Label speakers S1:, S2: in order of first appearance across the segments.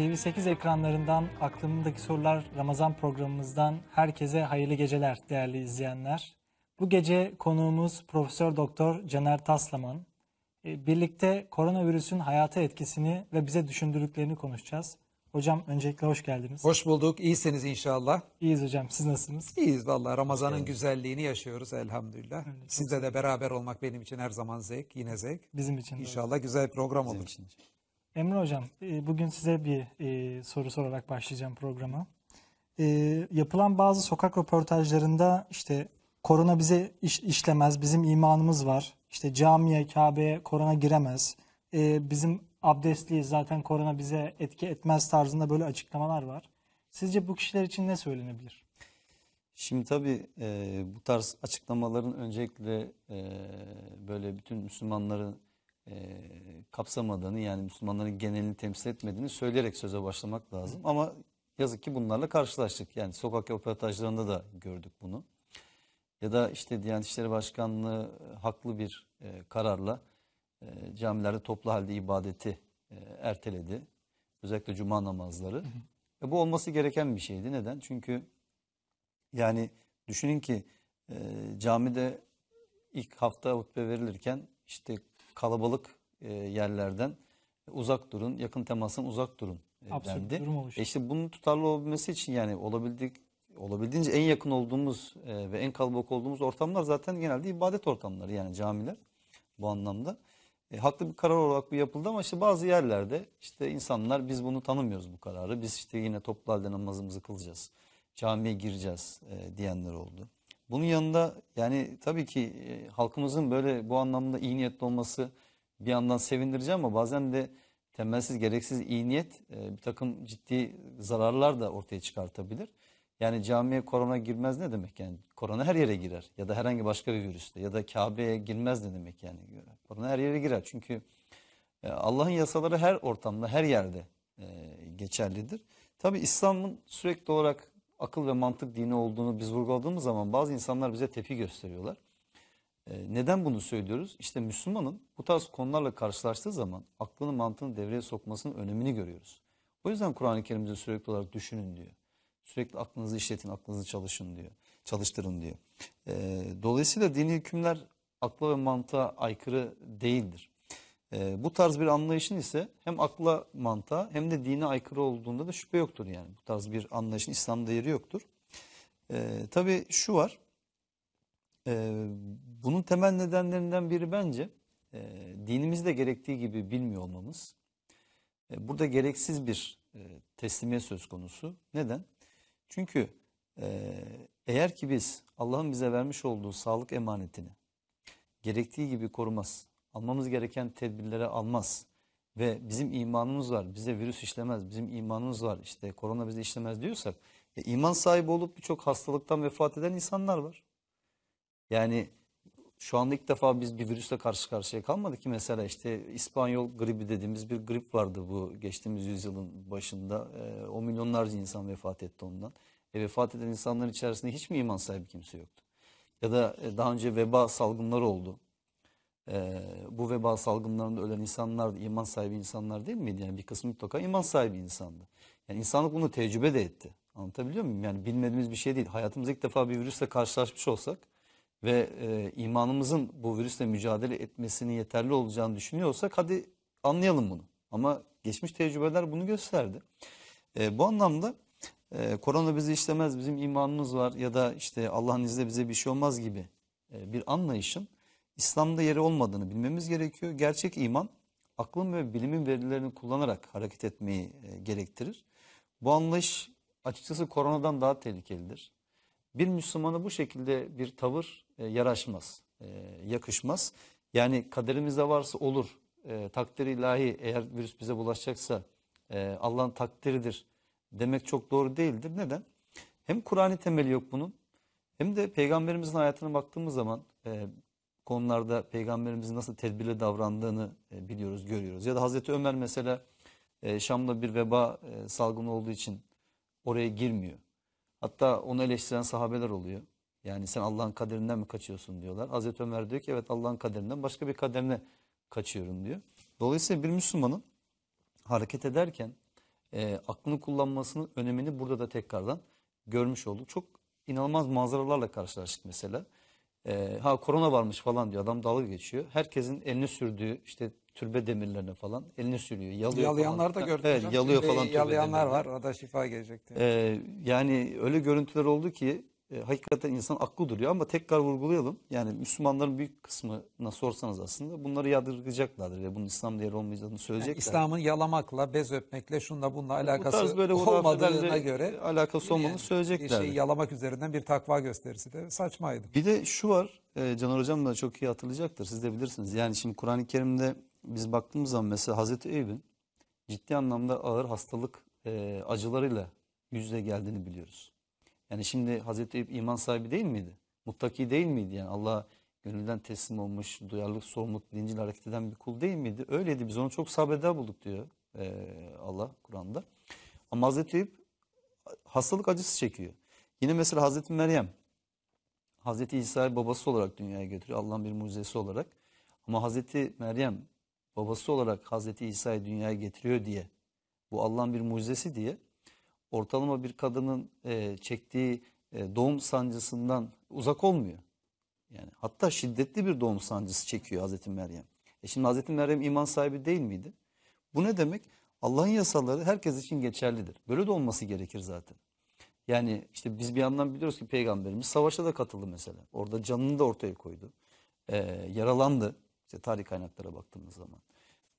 S1: TV8 ekranlarından aklımdaki sorular Ramazan programımızdan herkese hayırlı geceler değerli izleyenler. Bu gece konuğumuz Profesör Doktor Caner Taslaman. E, birlikte koronavirüsün hayata etkisini ve bize düşündürdüklerini konuşacağız. Hocam öncelikle hoş geldiniz.
S2: Hoş bulduk. İyisiniz inşallah. İyiyiz hocam. Siz nasılsınız? İyiyiz vallahi Ramazan'ın güzelliğini yaşıyoruz elhamdülillah. Evet, Sizle de beraber olmak benim için her zaman zevk. Yine zevk. Bizim için. İnşallah de. güzel program Bizim olur. Için.
S1: Emre Hocam, e, bugün size bir e, soru sorarak başlayacağım programa. E, yapılan bazı sokak röportajlarında işte korona bize işlemez, bizim imanımız var. İşte camiye, Kabe'ye korona giremez. Bizim abdestliyiz zaten korona bize etki etmez tarzında böyle açıklamalar var. Sizce bu kişiler için ne söylenebilir?
S3: Şimdi tabii bu tarz açıklamaların öncelikle e, böyle bütün Müslümanların e, kapsamadığını yani Müslümanların genelini temsil etmediğini söyleyerek söze başlamak lazım. Ama yazık ki bunlarla karşılaştık. Yani sokak röportajlarında da gördük bunu. Ya da işte Diyanet İşleri Başkanlığı e, haklı bir e, kararla e, camilerde toplu halde ibadeti e, erteledi. Özellikle cuma namazları. Hı hı. E, bu olması gereken bir şeydi. Neden? Çünkü yani düşünün ki e, camide ilk hafta hutbe verilirken işte kalabalık e, yerlerden uzak durun, yakın temasın uzak durun e, Absürt dendi. E işte bunun tutarlı olabilmesi için yani olabildik olabildiğince en yakın olduğumuz e, ve en kalabalık olduğumuz ortamlar zaten genelde ibadet ortamları yani camiler bu anlamda. E, haklı bir karar olarak bu yapıldı ama işte bazı yerlerde işte insanlar biz bunu tanımıyoruz bu kararı. Biz işte yine toplu halde namazımızı kılacağız. Camiye gireceğiz e, diyenler oldu. Bunun yanında yani tabii ki e, halkımızın böyle bu anlamda iyi niyetli olması bir yandan sevindirici ama bazen de temelsiz gereksiz iyi niyet e, bir takım ciddi zararlar da ortaya çıkartabilir. Yani camiye korona girmez ne demek yani? Korona her yere girer ya da herhangi başka bir virüste ya da Kabe'ye girmez ne demek yani? Korona her yere girer çünkü e, Allah'ın yasaları her ortamda her yerde e, geçerlidir. Tabi İslam'ın sürekli olarak akıl ve mantık dini olduğunu biz vurguladığımız zaman bazı insanlar bize tepki gösteriyorlar. Ee, neden bunu söylüyoruz? İşte Müslümanın bu tarz konularla karşılaştığı zaman aklını mantığını devreye sokmasının önemini görüyoruz. O yüzden Kur'an-ı Kerim'de sürekli olarak düşünün diyor. Sürekli aklınızı işletin, aklınızı çalışın diyor. Çalıştırın diyor. Ee, dolayısıyla dini hükümler akla ve mantığa aykırı değildir. E, bu tarz bir anlayışın ise hem akla mantığa hem de dine aykırı olduğunda da şüphe yoktur yani. Bu tarz bir anlayışın İslam'da yeri yoktur. E, tabii şu var. E, bunun temel nedenlerinden biri bence e, dinimizde gerektiği gibi bilmiyor olmamız. E, burada gereksiz bir e, teslimiyet söz konusu. Neden? Çünkü e, eğer ki biz Allah'ın bize vermiş olduğu sağlık emanetini gerektiği gibi korumaz, almamız gereken tedbirleri almaz ve bizim imanımız var bize virüs işlemez bizim imanımız var işte korona bize işlemez diyorsak e, iman sahibi olup birçok hastalıktan vefat eden insanlar var. Yani şu anda ilk defa biz bir virüsle karşı karşıya kalmadık ki mesela işte İspanyol gribi dediğimiz bir grip vardı bu geçtiğimiz yüzyılın başında. E, o milyonlarca insan vefat etti ondan. E, vefat eden insanların içerisinde hiç mi iman sahibi kimse yoktu? Ya da e, daha önce veba salgınları oldu. Ee, bu veba salgınlarında ölen insanlar iman sahibi insanlar değil miydi? Yani bir kısmı mutlaka iman sahibi insandı. Yani insanlık bunu tecrübe de etti. Anlatabiliyor muyum? Yani bilmediğimiz bir şey değil. Hayatımızda ilk defa bir virüsle karşılaşmış olsak ve e, imanımızın bu virüsle mücadele etmesinin yeterli olacağını düşünüyorsak hadi anlayalım bunu. Ama geçmiş tecrübeler bunu gösterdi. E, bu anlamda e, korona bizi işlemez, bizim imanımız var ya da işte Allah'ın izniyle bize bir şey olmaz gibi e, bir anlayışın İslam'da yeri olmadığını bilmemiz gerekiyor. Gerçek iman aklın ve bilimin verilerini kullanarak hareket etmeyi e, gerektirir. Bu anlayış açıkçası koronadan daha tehlikelidir. Bir Müslümana bu şekilde bir tavır e, yaraşmaz, e, yakışmaz. Yani kaderimizde varsa olur, e, takdiri ilahi eğer virüs bize bulaşacaksa Allah'ın takdiridir demek çok doğru değildir. Neden? Hem Kur'an'ı temeli yok bunun hem de peygamberimizin hayatına baktığımız zaman konularda peygamberimizin nasıl tedbirli davrandığını e, biliyoruz, görüyoruz. Ya da Hazreti Ömer mesela e, Şam'da bir veba e, salgını olduğu için oraya girmiyor. Hatta onu eleştiren sahabeler oluyor. Yani sen Allah'ın kaderinden mi kaçıyorsun diyorlar. Hazreti Ömer diyor ki evet Allah'ın kaderinden başka bir kaderine kaçıyorum diyor. Dolayısıyla bir Müslümanın hareket ederken e, aklını kullanmasının önemini burada da tekrardan görmüş olduk. Çok inanılmaz manzaralarla karşılaştık mesela. E, ha korona varmış falan diyor adam dalga geçiyor. Herkesin elini sürdüğü işte türbe demirlerine falan elini sürüyor. Yalıyor Yalayanlar falan. da gördük. Evet, yalıyor Şimdi falan. Yalayanlar var.
S2: O da şifa gelecekti.
S3: Ee, yani öyle görüntüler oldu ki e, hakikaten insan aklı duruyor ama tekrar vurgulayalım. Yani Müslümanların büyük kısmına sorsanız aslında bunları yadırgayacaklardır ve bunun İslam değeri olmayacağını söyleyecekler. Yani İslam'ın
S2: yalamakla, bez öpmekle, şunla bununla alakası bu böyle olmadığına göre alakası olmadığını söyleyecekler. Şey, yalamak üzerinden bir takva gösterisi de saçmaydı.
S3: Bir de şu var, e, Caner Hocam da çok iyi hatırlayacaktır, siz de bilirsiniz. Yani şimdi Kur'an-ı Kerim'de biz baktığımız zaman mesela Hazreti Eyüp'ün ciddi anlamda ağır hastalık e, acılarıyla yüzle geldiğini biliyoruz. Yani şimdi Hazreti Eyüp iman sahibi değil miydi? Muttaki değil miydi? Yani Allah gönülden teslim olmuş, duyarlılık, sorumluluk, dincil hareket eden bir kul değil miydi? Öyleydi. Biz onu çok sabreder bulduk diyor e, Allah Kur'an'da. Ama Hazreti Eyüp hastalık acısı çekiyor. Yine mesela Hazreti Meryem. Hazreti İsa'yı babası olarak dünyaya getiriyor. Allah'ın bir mucizesi olarak. Ama Hazreti Meryem babası olarak Hazreti İsa'yı dünyaya getiriyor diye. Bu Allah'ın bir mucizesi diye ortalama bir kadının e, çektiği e, doğum sancısından uzak olmuyor. Yani hatta şiddetli bir doğum sancısı çekiyor Hazreti Meryem. E şimdi Hazreti Meryem iman sahibi değil miydi? Bu ne demek? Allah'ın yasaları herkes için geçerlidir. Böyle de olması gerekir zaten. Yani işte biz bir yandan biliyoruz ki peygamberimiz savaşa da katıldı mesela. Orada canını da ortaya koydu. E, yaralandı. İşte tarih kaynaklara baktığımız zaman.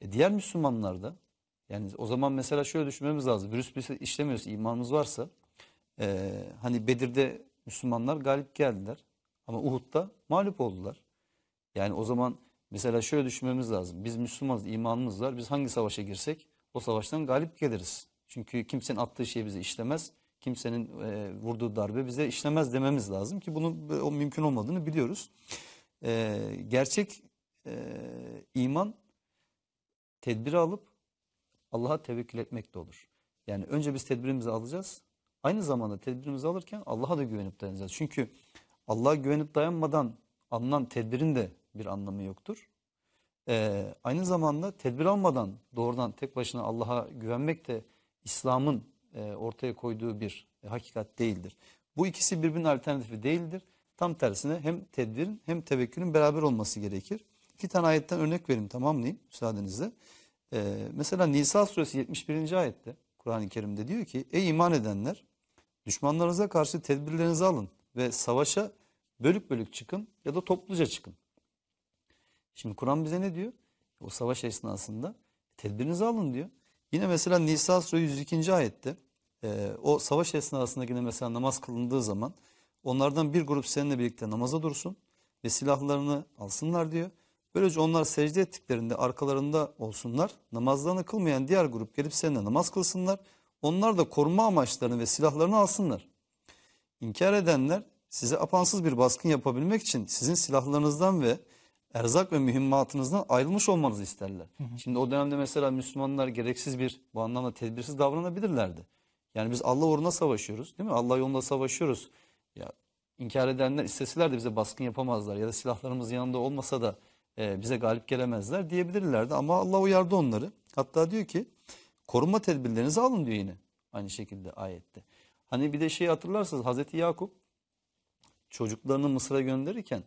S3: E, diğer Müslümanlar da yani o zaman mesela şöyle düşünmemiz lazım. Virüs bir şey işlemiyorsa, imanımız varsa e, hani Bedir'de Müslümanlar galip geldiler ama Uhud'da mağlup oldular. Yani o zaman mesela şöyle düşünmemiz lazım. Biz Müslümanız, imanımız var. Biz hangi savaşa girsek o savaştan galip geliriz. Çünkü kimsenin attığı şey bize işlemez. Kimsenin e, vurduğu darbe bize işlemez dememiz lazım ki bunun o mümkün olmadığını biliyoruz. E, gerçek e, iman tedbiri alıp Allah'a tevekkül etmek de olur. Yani önce biz tedbirimizi alacağız. Aynı zamanda tedbirimizi alırken Allah'a da güvenip dayanacağız. Çünkü Allah'a güvenip dayanmadan alınan tedbirin de bir anlamı yoktur. Ee, aynı zamanda tedbir almadan doğrudan tek başına Allah'a güvenmek de İslam'ın e, ortaya koyduğu bir e, hakikat değildir. Bu ikisi birbirinin alternatifi değildir. Tam tersine hem tedbirin hem tevekkülün beraber olması gerekir. İki tane ayetten örnek vereyim tamamlayayım müsaadenizle. Ee, mesela Nisa suresi 71. ayette Kur'an-ı Kerim'de diyor ki ey iman edenler düşmanlarınıza karşı tedbirlerinizi alın ve savaşa bölük bölük çıkın ya da topluca çıkın. Şimdi Kur'an bize ne diyor? O savaş esnasında tedbirinizi alın diyor. Yine mesela Nisa suresi 102. ayette e, o savaş esnasında yine mesela namaz kılındığı zaman onlardan bir grup seninle birlikte namaza dursun ve silahlarını alsınlar diyor. Böylece onlar secde ettiklerinde arkalarında olsunlar. Namazlarını kılmayan diğer grup gelip seninle namaz kılsınlar. Onlar da koruma amaçlarını ve silahlarını alsınlar. İnkar edenler size apansız bir baskın yapabilmek için sizin silahlarınızdan ve erzak ve mühimmatınızdan ayrılmış olmanızı isterler. Hı hı. Şimdi o dönemde mesela Müslümanlar gereksiz bir bu anlamda tedbirsiz davranabilirlerdi. Yani biz Allah uğruna savaşıyoruz değil mi? Allah yolunda savaşıyoruz. Ya inkar edenler isteseler de bize baskın yapamazlar ya da silahlarımız yanında olmasa da e, bize galip gelemezler diyebilirlerdi ama Allah uyardı onları. Hatta diyor ki korunma tedbirlerinizi alın diyor yine aynı şekilde ayette. Hani bir de şey hatırlarsınız Hazreti Yakup çocuklarını Mısır'a gönderirken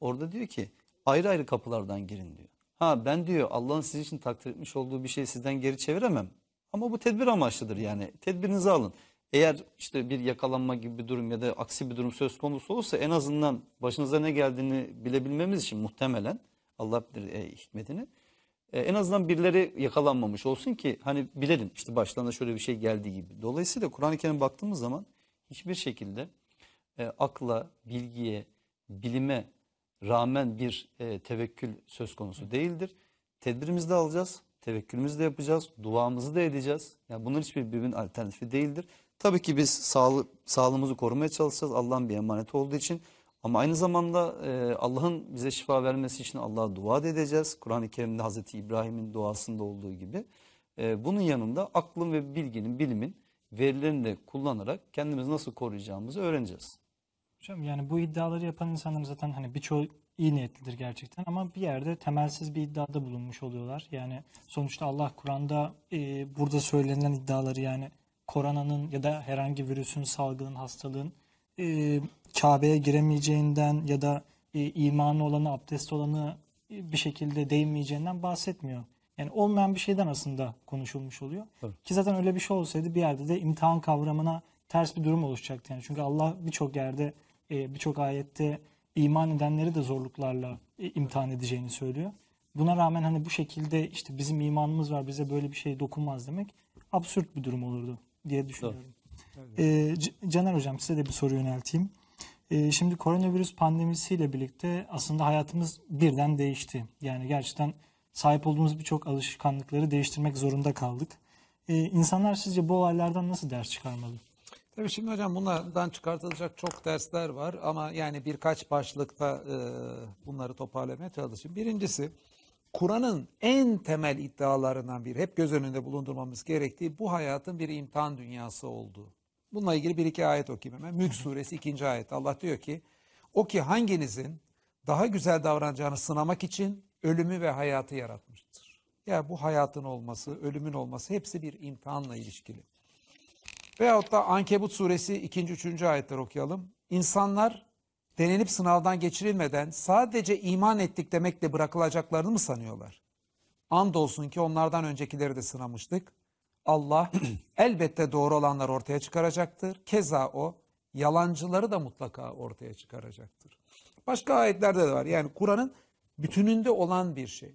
S3: orada diyor ki ayrı ayrı kapılardan girin diyor. Ha ben diyor Allah'ın sizin için takdir etmiş olduğu bir şeyi sizden geri çeviremem. Ama bu tedbir amaçlıdır yani tedbirinizi alın. Eğer işte bir yakalanma gibi bir durum ya da aksi bir durum söz konusu olursa en azından başınıza ne geldiğini bilebilmemiz için muhtemelen Allah bilir e, hikmetini. E, en azından birileri yakalanmamış olsun ki hani bilelim işte başlarına şöyle bir şey geldiği gibi. Dolayısıyla Kur'an-ı Kerim'e baktığımız zaman hiçbir şekilde e, akla, bilgiye, bilime rağmen bir e, tevekkül söz konusu değildir. Tedbirimizi de alacağız, tevekkülümüzü de yapacağız, duamızı da edeceğiz. Yani bunlar hiçbir birbirinin alternatifi değildir. Tabii ki biz sağlı, sağlığımızı korumaya çalışacağız Allah'ın bir emaneti olduğu için. Ama aynı zamanda e, Allah'ın bize şifa vermesi için Allah'a dua edeceğiz. Kur'an-ı Kerim'de Hazreti İbrahim'in duasında olduğu gibi. E, bunun yanında aklın ve bilginin, bilimin verilerini de kullanarak kendimizi nasıl koruyacağımızı öğreneceğiz.
S1: Hocam yani bu iddiaları yapan insanlar zaten hani birçoğu iyi niyetlidir gerçekten ama bir yerde temelsiz bir iddiada bulunmuş oluyorlar. Yani sonuçta Allah Kur'an'da e, burada söylenen iddiaları yani koronanın ya da herhangi virüsün, salgının, hastalığın e, Kabe'ye giremeyeceğinden ya da e, imanı olanı, abdest olanı e, bir şekilde değinmeyeceğinden bahsetmiyor. Yani olmayan bir şeyden aslında konuşulmuş oluyor. Evet. Ki zaten öyle bir şey olsaydı bir yerde de imtihan kavramına ters bir durum oluşacaktı. Yani çünkü Allah birçok yerde, e, birçok ayette iman edenleri de zorluklarla e, imtihan edeceğini söylüyor. Buna rağmen hani bu şekilde işte bizim imanımız var bize böyle bir şey dokunmaz demek absürt bir durum olurdu diye düşünüyorum. Evet. Ee, Caner Hocam size de bir soru yönelteyim. Ee, şimdi koronavirüs pandemisiyle birlikte aslında hayatımız birden değişti. Yani gerçekten sahip olduğumuz birçok alışkanlıkları değiştirmek zorunda kaldık. Ee, insanlar sizce bu olaylardan nasıl ders
S2: çıkarmalı? Tabii şimdi hocam bundan çıkartılacak çok dersler var ama yani birkaç başlıkta e, bunları toparlamaya çalışayım. Birincisi Kur'an'ın en temel iddialarından biri hep göz önünde bulundurmamız gerektiği bu hayatın bir imtihan dünyası olduğu. Bununla ilgili bir iki ayet okuyayım hemen. Mülk suresi ikinci ayet. Allah diyor ki o ki hanginizin daha güzel davranacağını sınamak için ölümü ve hayatı yaratmıştır. Yani bu hayatın olması, ölümün olması hepsi bir imtihanla ilişkili. Veyahut da Ankebut suresi 2. 3. ayetler okuyalım. İnsanlar denenip sınavdan geçirilmeden sadece iman ettik demekle bırakılacaklarını mı sanıyorlar? Andolsun ki onlardan öncekileri de sınamıştık. Allah elbette doğru olanlar ortaya çıkaracaktır. Keza o yalancıları da mutlaka ortaya çıkaracaktır. Başka ayetlerde de var. Yani Kur'an'ın bütününde olan bir şey.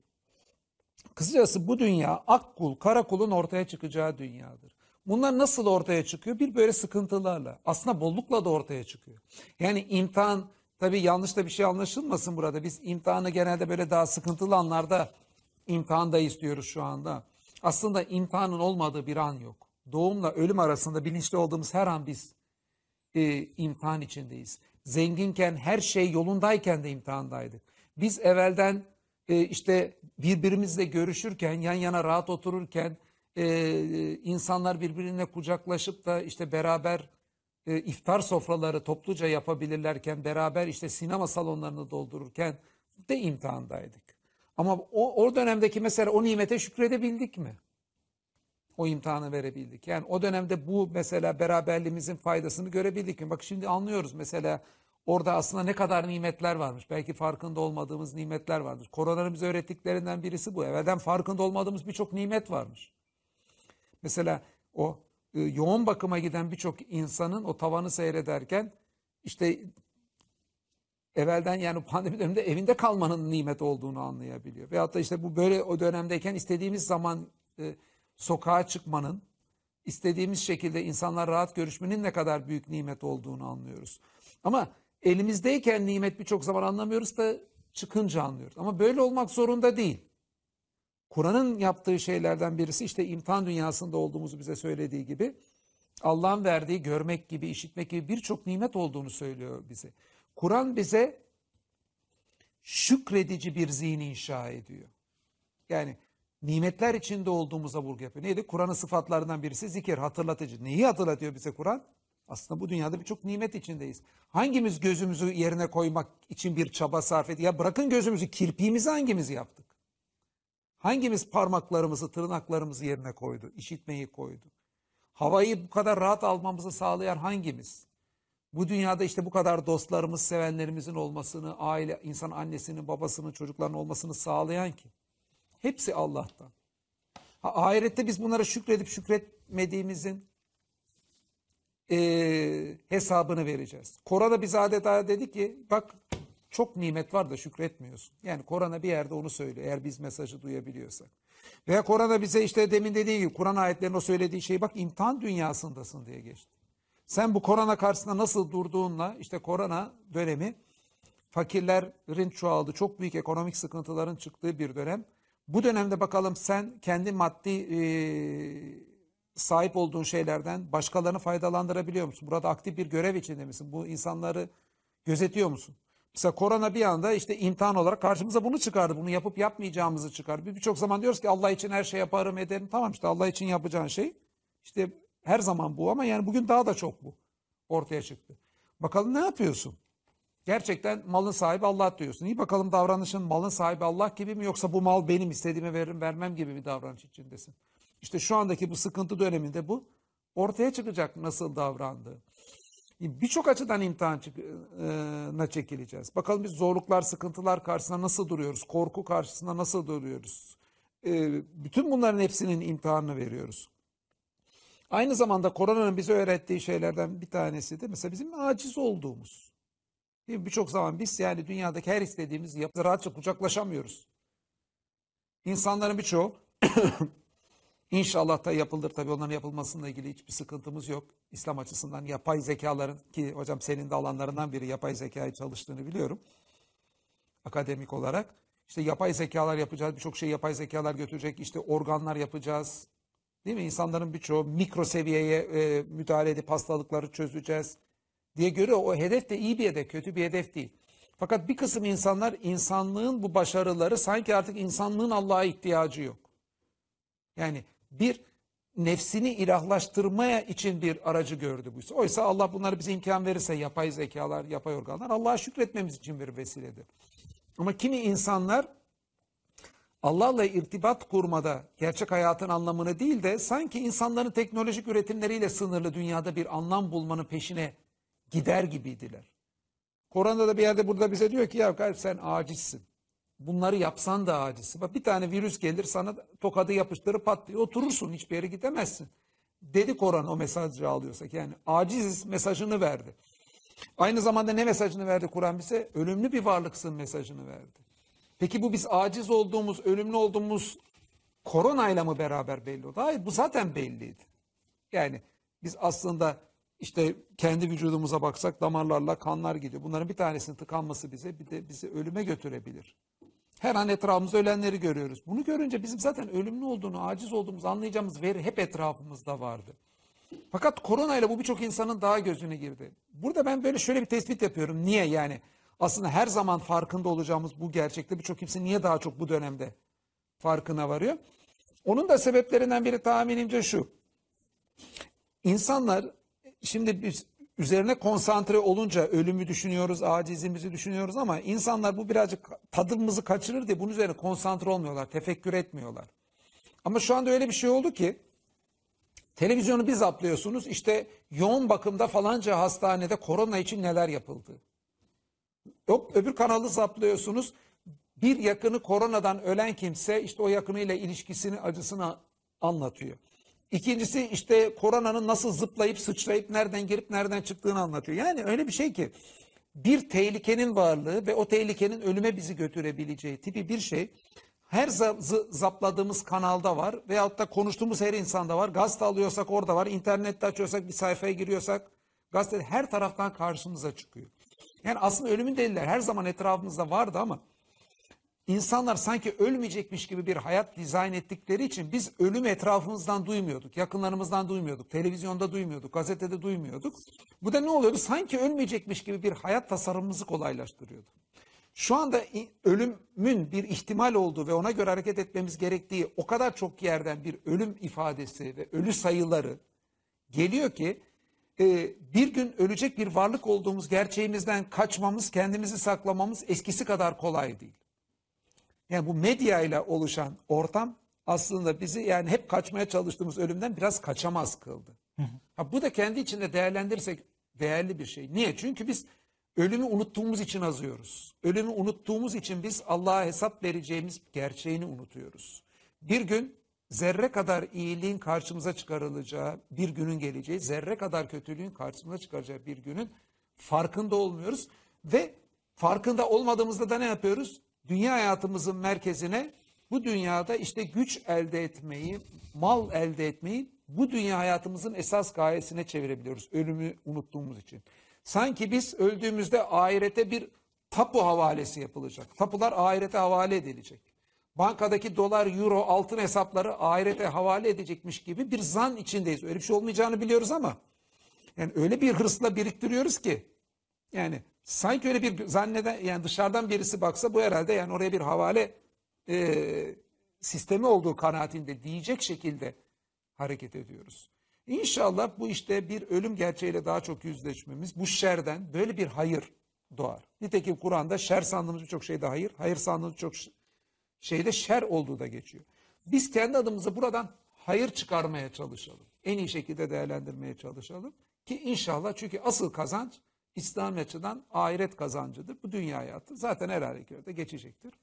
S2: Kısacası bu dünya akkul, karakulun ortaya çıkacağı dünyadır. Bunlar nasıl ortaya çıkıyor? Bir böyle sıkıntılarla. Aslında bollukla da ortaya çıkıyor. Yani imtihan, tabii yanlış da bir şey anlaşılmasın burada. Biz imtihanı genelde böyle daha sıkıntılı anlarda imtihanda istiyoruz şu anda. Aslında imtihanın olmadığı bir an yok. Doğumla ölüm arasında bilinçli olduğumuz her an biz e, imtihan içindeyiz. Zenginken, her şey yolundayken de imtihandaydık. Biz evvelden e, işte birbirimizle görüşürken, yan yana rahat otururken, e, insanlar birbirine kucaklaşıp da işte beraber e, iftar sofraları topluca yapabilirlerken, beraber işte sinema salonlarını doldururken de imtihandaydık. Ama o, o dönemdeki mesela o nimete şükredebildik mi? O imtihanı verebildik. Yani o dönemde bu mesela beraberliğimizin faydasını görebildik mi? Bak şimdi anlıyoruz mesela orada aslında ne kadar nimetler varmış. Belki farkında olmadığımız nimetler vardır. Koronalarımız öğrettiklerinden birisi bu. Evvelden farkında olmadığımız birçok nimet varmış. Mesela o e, yoğun bakıma giden birçok insanın o tavanı seyrederken işte evvelden yani pandemi döneminde evinde kalmanın nimet olduğunu anlayabiliyor. Veyahut da işte bu böyle o dönemdeyken istediğimiz zaman e, sokağa çıkmanın, istediğimiz şekilde insanlar rahat görüşmenin ne kadar büyük nimet olduğunu anlıyoruz. Ama elimizdeyken nimet birçok zaman anlamıyoruz da çıkınca anlıyoruz. Ama böyle olmak zorunda değil. Kur'an'ın yaptığı şeylerden birisi işte imtihan dünyasında olduğumuzu bize söylediği gibi Allah'ın verdiği görmek gibi, işitmek gibi birçok nimet olduğunu söylüyor bize. Kur'an bize şükredici bir zihin inşa ediyor. Yani nimetler içinde olduğumuza vurgu yapıyor. Neydi? Kur'an'ın sıfatlarından birisi zikir, hatırlatıcı. Neyi hatırlatıyor bize Kur'an? Aslında bu dünyada birçok nimet içindeyiz. Hangimiz gözümüzü yerine koymak için bir çaba sarf ediyor? Ya bırakın gözümüzü, kirpiğimizi hangimiz yaptık? Hangimiz parmaklarımızı, tırnaklarımızı yerine koydu, işitmeyi koydu? Havayı bu kadar rahat almamızı sağlayan hangimiz? Bu dünyada işte bu kadar dostlarımız, sevenlerimizin olmasını, aile, insan annesinin, babasının, çocuklarının olmasını sağlayan ki. Hepsi Allah'tan. Ha, ahirette biz bunlara şükredip şükretmediğimizin e, hesabını vereceğiz. Korana biz adeta dedi ki bak çok nimet var da şükretmiyorsun. Yani Korana bir yerde onu söylüyor eğer biz mesajı duyabiliyorsak. Veya Korana bize işte demin dediği gibi Kur'an ayetlerinde o söylediği şey bak imtihan dünyasındasın diye geçti. Sen bu korona karşısında nasıl durduğunla işte korona dönemi fakirlerin çoğaldığı çok büyük ekonomik sıkıntıların çıktığı bir dönem. Bu dönemde bakalım sen kendi maddi e, sahip olduğun şeylerden başkalarını faydalandırabiliyor musun? Burada aktif bir görev içinde misin? Bu insanları gözetiyor musun? Mesela korona bir anda işte imtihan olarak karşımıza bunu çıkardı. Bunu yapıp yapmayacağımızı çıkar. Birçok zaman diyoruz ki Allah için her şey yaparım ederim. Tamam işte Allah için yapacağın şey işte her zaman bu ama yani bugün daha da çok bu ortaya çıktı. Bakalım ne yapıyorsun? Gerçekten malın sahibi Allah diyorsun. İyi bakalım davranışın malın sahibi Allah gibi mi yoksa bu mal benim istediğime veririm vermem gibi mi davranış içindesin. İşte şu andaki bu sıkıntı döneminde bu ortaya çıkacak nasıl davrandığı. Birçok açıdan imtihana e, çekileceğiz. Bakalım biz zorluklar, sıkıntılar karşısında nasıl duruyoruz? Korku karşısında nasıl duruyoruz? E, bütün bunların hepsinin imtihanını veriyoruz. Aynı zamanda koronanın bize öğrettiği şeylerden bir tanesi de mesela bizim aciz olduğumuz. Birçok zaman biz yani dünyadaki her istediğimiz yapı rahatça kucaklaşamıyoruz. İnsanların birçoğu İnşallah da yapılır tabii onların yapılmasıyla ilgili hiçbir sıkıntımız yok. İslam açısından yapay zekaların ki hocam senin de alanlarından biri yapay zekayı çalıştığını biliyorum. Akademik olarak. İşte yapay zekalar yapacağız, birçok şey yapay zekalar götürecek, işte organlar yapacağız, Değil mi? İnsanların birçoğu mikro seviyeye e, müdahale edip hastalıkları çözeceğiz diye göre O hedef de iyi bir hedef, kötü bir hedef değil. Fakat bir kısım insanlar insanlığın bu başarıları sanki artık insanlığın Allah'a ihtiyacı yok. Yani bir nefsini ilahlaştırmaya için bir aracı gördü bu. Oysa Allah bunları bize imkan verirse yapay zekalar, yapay organlar Allah'a şükretmemiz için bir vesiledir. Ama kimi insanlar Allah'la irtibat kurmada gerçek hayatın anlamını değil de sanki insanların teknolojik üretimleriyle sınırlı dünyada bir anlam bulmanın peşine gider gibiydiler. Koran'da da bir yerde burada bize diyor ki ya kardeş sen acizsin. Bunları yapsan da acizsin. Bak bir tane virüs gelir sana tokadı yapıştırıp patlıyor oturursun hiçbir yere gidemezsin. Dedi Koran o mesajı alıyorsak yani aciziz mesajını verdi. Aynı zamanda ne mesajını verdi Kur'an bize? Ölümlü bir varlıksın mesajını verdi. Peki bu biz aciz olduğumuz, ölümlü olduğumuz koronayla mı beraber belli oldu? Hayır bu zaten belliydi. Yani biz aslında işte kendi vücudumuza baksak damarlarla kanlar gidiyor. Bunların bir tanesinin tıkanması bize bir de bizi ölüme götürebilir. Her an etrafımızda ölenleri görüyoruz. Bunu görünce bizim zaten ölümlü olduğunu, aciz olduğumuzu anlayacağımız veri hep etrafımızda vardı. Fakat koronayla bu birçok insanın daha gözüne girdi. Burada ben böyle şöyle bir tespit yapıyorum. Niye yani? aslında her zaman farkında olacağımız bu gerçekte birçok kimse niye daha çok bu dönemde farkına varıyor? Onun da sebeplerinden biri tahminimce şu. İnsanlar şimdi biz üzerine konsantre olunca ölümü düşünüyoruz, acizimizi düşünüyoruz ama insanlar bu birazcık tadımızı kaçırır diye bunun üzerine konsantre olmuyorlar, tefekkür etmiyorlar. Ama şu anda öyle bir şey oldu ki televizyonu bir zaplıyorsunuz işte yoğun bakımda falanca hastanede korona için neler yapıldı. Yok öbür kanalı saplıyorsunuz. Bir yakını koronadan ölen kimse işte o yakınıyla ilişkisini acısını anlatıyor. İkincisi işte koronanın nasıl zıplayıp sıçrayıp nereden girip nereden çıktığını anlatıyor. Yani öyle bir şey ki bir tehlikenin varlığı ve o tehlikenin ölüme bizi götürebileceği tipi bir şey her zapladığımız kanalda var veyahut da konuştuğumuz her insanda var. Gazete alıyorsak orada var, internette açıyorsak bir sayfaya giriyorsak gazete her taraftan karşımıza çıkıyor. Yani aslında ölümün deliller her zaman etrafımızda vardı ama insanlar sanki ölmeyecekmiş gibi bir hayat dizayn ettikleri için biz ölüm etrafımızdan duymuyorduk, yakınlarımızdan duymuyorduk, televizyonda duymuyorduk, gazetede duymuyorduk. Bu da ne oluyordu? Sanki ölmeyecekmiş gibi bir hayat tasarımımızı kolaylaştırıyordu. Şu anda ölümün bir ihtimal olduğu ve ona göre hareket etmemiz gerektiği o kadar çok yerden bir ölüm ifadesi ve ölü sayıları geliyor ki e, bir gün ölecek bir varlık olduğumuz gerçeğimizden kaçmamız, kendimizi saklamamız eskisi kadar kolay değil. Yani bu medya ile oluşan ortam aslında bizi yani hep kaçmaya çalıştığımız ölümden biraz kaçamaz kıldı. Ha, bu da kendi içinde değerlendirirsek değerli bir şey. Niye? Çünkü biz ölümü unuttuğumuz için azıyoruz. Ölümü unuttuğumuz için biz Allah'a hesap vereceğimiz gerçeğini unutuyoruz. Bir gün zerre kadar iyiliğin karşımıza çıkarılacağı bir günün geleceği, zerre kadar kötülüğün karşımıza çıkaracağı bir günün farkında olmuyoruz ve farkında olmadığımızda da ne yapıyoruz? Dünya hayatımızın merkezine bu dünyada işte güç elde etmeyi, mal elde etmeyi bu dünya hayatımızın esas gayesine çevirebiliyoruz ölümü unuttuğumuz için. Sanki biz öldüğümüzde ahirete bir tapu havalesi yapılacak. Tapular ahirete havale edilecek bankadaki dolar, euro, altın hesapları ahirete havale edecekmiş gibi bir zan içindeyiz. Öyle bir şey olmayacağını biliyoruz ama yani öyle bir hırsla biriktiriyoruz ki yani sanki öyle bir zanneden yani dışarıdan birisi baksa bu herhalde yani oraya bir havale e, sistemi olduğu kanaatinde diyecek şekilde hareket ediyoruz. İnşallah bu işte bir ölüm gerçeğiyle daha çok yüzleşmemiz, bu şerden böyle bir hayır doğar. Nitekim Kur'an'da şer sandığımız birçok şey şeyde hayır, hayır sandığımız çok şeyde şer olduğu da geçiyor. Biz kendi adımıza buradan hayır çıkarmaya çalışalım. En iyi şekilde değerlendirmeye çalışalım ki inşallah çünkü asıl kazanç İslam açıdan ahiret kazancıdır. Bu dünya hayatı zaten her halükarda geçecektir.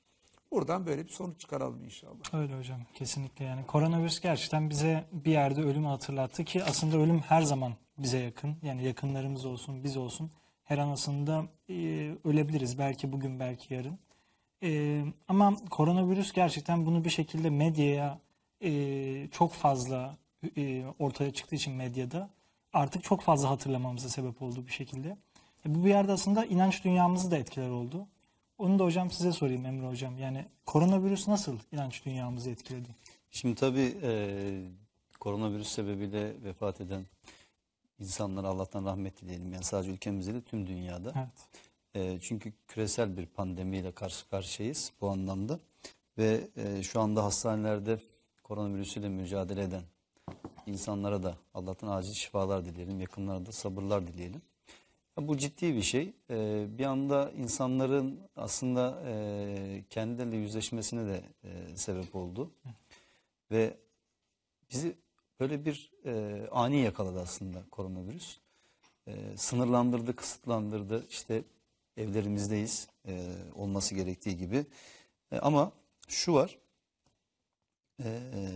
S2: Buradan böyle bir sonuç çıkaralım inşallah.
S1: Öyle hocam kesinlikle yani koronavirüs gerçekten bize bir yerde ölümü hatırlattı ki aslında ölüm her zaman bize yakın. Yani yakınlarımız olsun biz olsun her an aslında e, ölebiliriz belki bugün belki yarın. E, ama koronavirüs gerçekten bunu bir şekilde medyaya e, çok fazla e, ortaya çıktığı için medyada artık çok fazla hatırlamamıza sebep oldu bir şekilde. E, bu bir yerde aslında inanç dünyamızı da etkiler oldu. Onu da hocam size sorayım Emre hocam. Yani koronavirüs nasıl inanç dünyamızı etkiledi?
S3: Şimdi tabii e, koronavirüs sebebiyle vefat eden insanlara Allah'tan rahmet dileyelim. Yani sadece ülkemizde de tüm dünyada. Evet. E, çünkü küresel bir pandemiyle karşı karşıyayız bu anlamda. Ve e, şu anda hastanelerde koronavirüsüyle mücadele eden insanlara da Allah'tan acil şifalar dileyelim. Yakınlara da sabırlar dileyelim. Ya, bu ciddi bir şey. E, bir anda insanların aslında e, kendileriyle yüzleşmesine de e, sebep oldu. Ve bizi böyle bir e, ani yakaladı aslında koronavirüs. E, sınırlandırdı, kısıtlandırdı. İşte evlerimizdeyiz e, olması gerektiği gibi. E, ama şu var. E, e,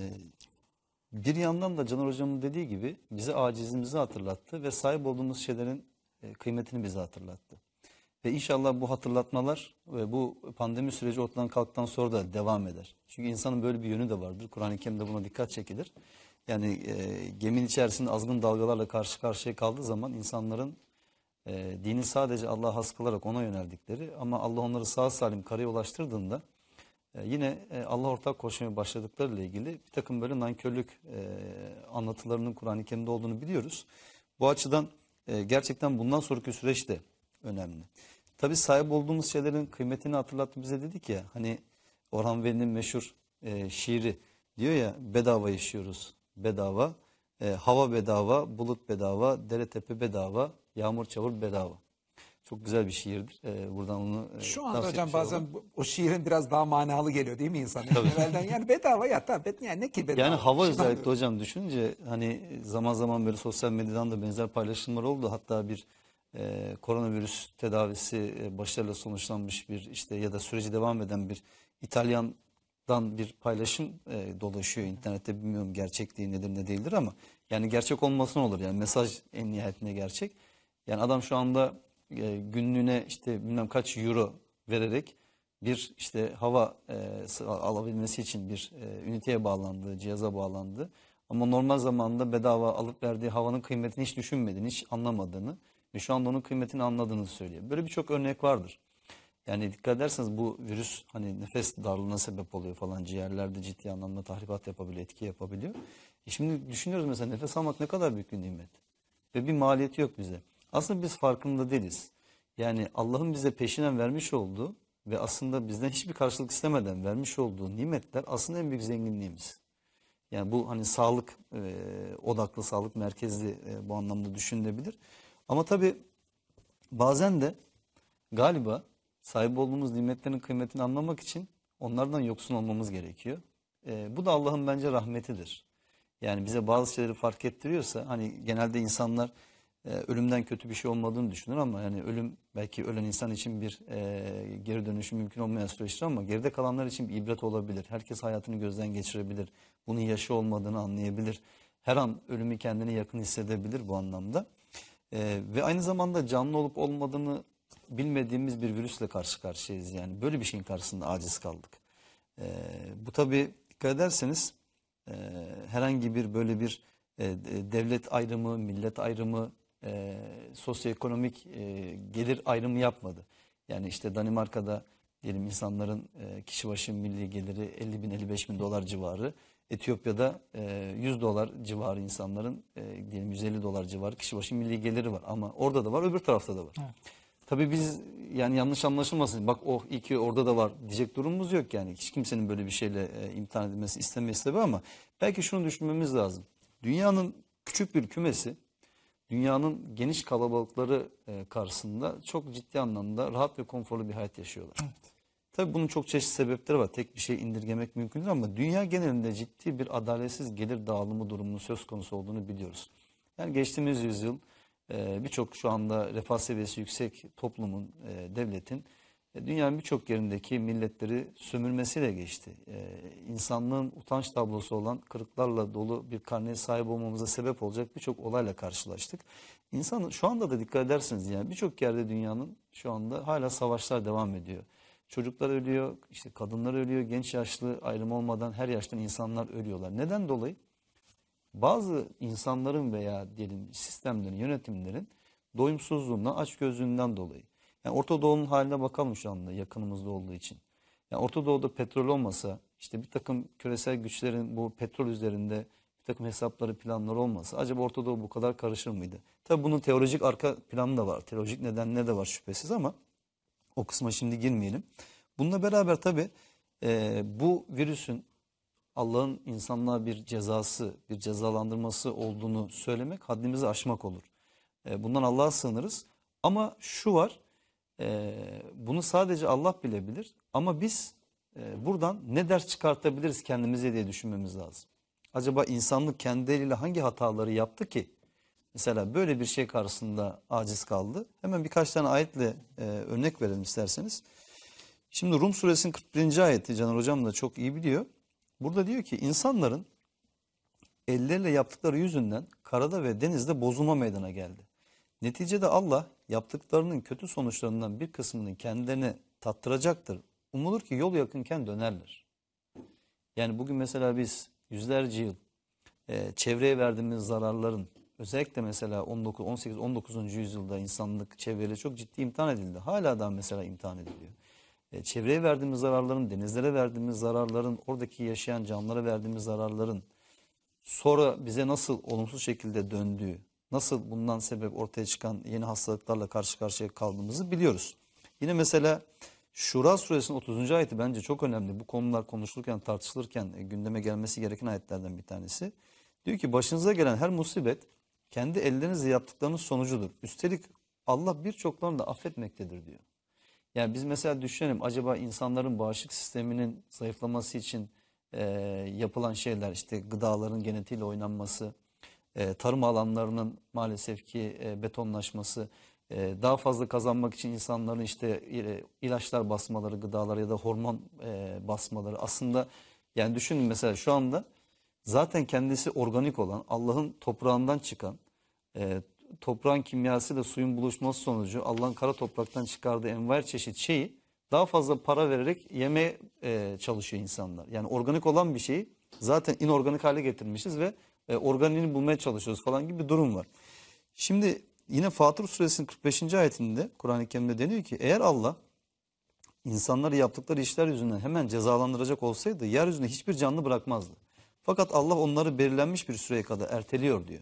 S3: bir yandan da Caner Hocam'ın dediği gibi bize acizimizi hatırlattı ve sahip olduğumuz şeylerin e, kıymetini bize hatırlattı. Ve inşallah bu hatırlatmalar ve bu pandemi süreci ortadan kalktıktan sonra da devam eder. Çünkü insanın böyle bir yönü de vardır. Kur'an-ı Kerim'de buna dikkat çekilir. Yani e, gemin içerisinde azgın dalgalarla karşı karşıya kaldığı zaman insanların e, dini sadece Allah'a has kılarak ona yöneldikleri ama Allah onları sağ salim karaya ulaştırdığında e, yine e, Allah ortak koşmaya başladıklarıyla ilgili bir takım böyle nankörlük e, anlatılarının Kur'an-ı Kerim'de olduğunu biliyoruz. Bu açıdan e, gerçekten bundan sonraki süreç de önemli. Tabi sahip olduğumuz şeylerin kıymetini hatırlattı bize dedik ya hani Orhan Veli'nin meşhur e, şiiri diyor ya bedava yaşıyoruz bedava. E, hava bedava, bulut bedava, dere tepe bedava, Yağmur çavur bedava. Çok güzel bir şiirdir. Ee, buradan onu e, Şu anda hocam şey bazen olur.
S2: o şiirin biraz daha manalı geliyor değil mi insan? Evvelden yani bedava ya tabii yani ne ki bedava. Yani hava özellikle
S3: hocam düşünce hani zaman zaman böyle sosyal medyadan da benzer paylaşımlar oldu. Hatta bir e, koronavirüs tedavisi e, başarıyla sonuçlanmış bir işte ya da süreci devam eden bir İtalyan'dan bir paylaşım e, dolaşıyor internette bilmiyorum gerçekliği nedir ne değildir ama yani gerçek olmasına olur yani mesaj en nihayetinde gerçek. Yani adam şu anda e, günlüğüne işte bilmem kaç euro vererek bir işte hava e, alabilmesi için bir e, üniteye bağlandı, cihaza bağlandı. Ama normal zamanda bedava alıp verdiği havanın kıymetini hiç düşünmediğini, hiç anlamadığını ve şu anda onun kıymetini anladığını söylüyor. Böyle birçok örnek vardır. Yani dikkat ederseniz bu virüs hani nefes darlığına sebep oluyor falan ciğerlerde ciddi anlamda tahribat yapabiliyor, etki yapabiliyor. E şimdi düşünüyoruz mesela nefes almak ne kadar büyük bir nimet ve bir maliyeti yok bize. Aslında biz farkında değiliz. Yani Allah'ın bize peşinen vermiş olduğu ve aslında bizden hiçbir karşılık istemeden vermiş olduğu nimetler aslında en büyük zenginliğimiz. Yani bu hani sağlık e, odaklı, sağlık merkezli e, bu anlamda düşünülebilir. Ama tabii bazen de galiba sahip olduğumuz nimetlerin kıymetini anlamak için onlardan yoksun olmamız gerekiyor. E, bu da Allah'ın bence rahmetidir. Yani bize bazı şeyleri fark ettiriyorsa hani genelde insanlar e, ölümden kötü bir şey olmadığını düşünür ama yani ölüm belki ölen insan için bir e, geri dönüşü mümkün olmayan süreçtir ama geride kalanlar için bir ibret olabilir. Herkes hayatını gözden geçirebilir. Bunun yaşı olmadığını anlayabilir. Her an ölümü kendine yakın hissedebilir bu anlamda. E, ve aynı zamanda canlı olup olmadığını bilmediğimiz bir virüsle karşı karşıyayız. Yani böyle bir şeyin karşısında aciz kaldık. E, bu tabii dikkat ederseniz e, herhangi bir böyle bir e, devlet ayrımı, millet ayrımı, e, sosyoekonomik e, gelir ayrımı yapmadı. Yani işte Danimarka'da diyelim insanların e, kişi başı milli geliri 50 bin 55 bin dolar civarı. Etiyopya'da e, 100 dolar civarı insanların e, diyelim 150 dolar civarı kişi başı milli geliri var. Ama orada da var öbür tarafta da var. Evet. Tabii biz yani yanlış anlaşılmasın bak oh iyi ki orada da var diyecek durumumuz yok yani. Hiç kimsenin böyle bir şeyle e, imtihan edilmesi istemeyiz tabii ama belki şunu düşünmemiz lazım. Dünyanın küçük bir kümesi dünyanın geniş kalabalıkları e, karşısında çok ciddi anlamda rahat ve konforlu bir hayat yaşıyorlar. Evet. Tabii bunun çok çeşitli sebepleri var. Tek bir şey indirgemek mümkün değil ama dünya genelinde ciddi bir adaletsiz gelir dağılımı durumunun söz konusu olduğunu biliyoruz. Yani geçtiğimiz yüzyıl e, birçok şu anda refah seviyesi yüksek toplumun, e, devletin e, dünyanın birçok yerindeki milletleri sömürmesiyle geçti. Ee, insanlığın utanç tablosu olan kırıklarla dolu bir karneye sahip olmamıza sebep olacak birçok olayla karşılaştık. İnsan şu anda da dikkat edersiniz yani birçok yerde dünyanın şu anda hala savaşlar devam ediyor. Çocuklar ölüyor, işte kadınlar ölüyor, genç yaşlı ayrım olmadan her yaştan insanlar ölüyorlar. Neden dolayı? Bazı insanların veya diyelim sistemlerin, yönetimlerin doyumsuzluğundan, açgözlüğünden dolayı. Yani Orta Doğu'nun haline bakalım şu anda yakınımızda olduğu için. Yani Orta Doğu'da petrol olmasa işte bir takım küresel güçlerin bu petrol üzerinde bir takım hesapları planları olmasa acaba Orta Doğu bu kadar karışır mıydı? Tabi bunun teolojik arka planı da var. Teolojik nedenleri de var şüphesiz ama o kısma şimdi girmeyelim. Bununla beraber tabi e, bu virüsün Allah'ın insanlığa bir cezası, bir cezalandırması olduğunu söylemek haddimizi aşmak olur. E, bundan Allah'a sığınırız. Ama şu var, ee, bunu sadece Allah bilebilir ama biz e, buradan ne ders çıkartabiliriz kendimize diye düşünmemiz lazım. Acaba insanlık kendileriyle hangi hataları yaptı ki? Mesela böyle bir şey karşısında aciz kaldı. Hemen birkaç tane ayetle e, örnek verelim isterseniz. Şimdi Rum suresinin 41. ayeti Caner hocam da çok iyi biliyor. Burada diyor ki insanların ellerle yaptıkları yüzünden karada ve denizde bozulma meydana geldi. Neticede Allah yaptıklarının kötü sonuçlarından bir kısmını kendilerine tattıracaktır. Umulur ki yol yakınken dönerler. Yani bugün mesela biz yüzlerce yıl e, çevreye verdiğimiz zararların özellikle mesela 19, 18, 19. yüzyılda insanlık çevreyle çok ciddi imtihan edildi. Hala da mesela imtihan ediliyor. E, çevreye verdiğimiz zararların, denizlere verdiğimiz zararların, oradaki yaşayan canlılara verdiğimiz zararların sonra bize nasıl olumsuz şekilde döndüğü, nasıl bundan sebep ortaya çıkan yeni hastalıklarla karşı karşıya kaldığımızı biliyoruz. Yine mesela Şura suresinin 30. ayeti bence çok önemli. Bu konular konuşulurken tartışılırken e, gündeme gelmesi gereken ayetlerden bir tanesi. Diyor ki başınıza gelen her musibet kendi ellerinizle yaptıklarınız sonucudur. Üstelik Allah birçoklarını da affetmektedir diyor. Yani biz mesela düşünelim acaba insanların bağışık sisteminin zayıflaması için e, yapılan şeyler işte gıdaların genetiğiyle oynanması, ee, tarım alanlarının maalesef ki e, betonlaşması, e, daha fazla kazanmak için insanların işte e, ilaçlar basmaları, gıdalar ya da hormon basmaları aslında yani düşünün mesela şu anda zaten kendisi organik olan Allah'ın toprağından çıkan e, toprağın kimyası ile suyun buluşması sonucu Allah'ın kara topraktan çıkardığı envai çeşit şeyi daha fazla para vererek yeme çalışıyor insanlar. Yani organik olan bir şeyi zaten inorganik hale getirmişiz ve e, organiğini bulmaya çalışıyoruz falan gibi bir durum var. Şimdi yine Fatır suresinin 45. ayetinde Kur'an-ı Kerim'de deniyor ki eğer Allah insanları yaptıkları işler yüzünden hemen cezalandıracak olsaydı yeryüzünde hiçbir canlı bırakmazdı. Fakat Allah onları belirlenmiş bir süreye kadar erteliyor diyor.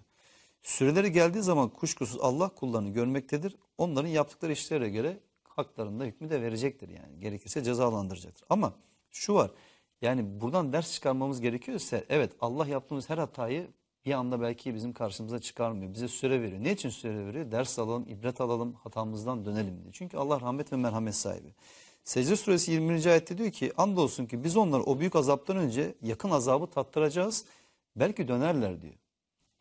S3: Süreleri geldiği zaman kuşkusuz Allah kullarını görmektedir. Onların yaptıkları işlere göre haklarında hükmü de verecektir yani. Gerekirse cezalandıracaktır. Ama şu var. Yani buradan ders çıkarmamız gerekiyorsa evet Allah yaptığımız her hatayı bir anda belki bizim karşımıza çıkarmıyor. Bize süre veriyor. Ne için süre veriyor? Ders alalım, ibret alalım, hatamızdan dönelim diye. Çünkü Allah rahmet ve merhamet sahibi. Secde suresi 20. ayette diyor ki andolsun ki biz onları o büyük azaptan önce yakın azabı tattıracağız. Belki dönerler diyor.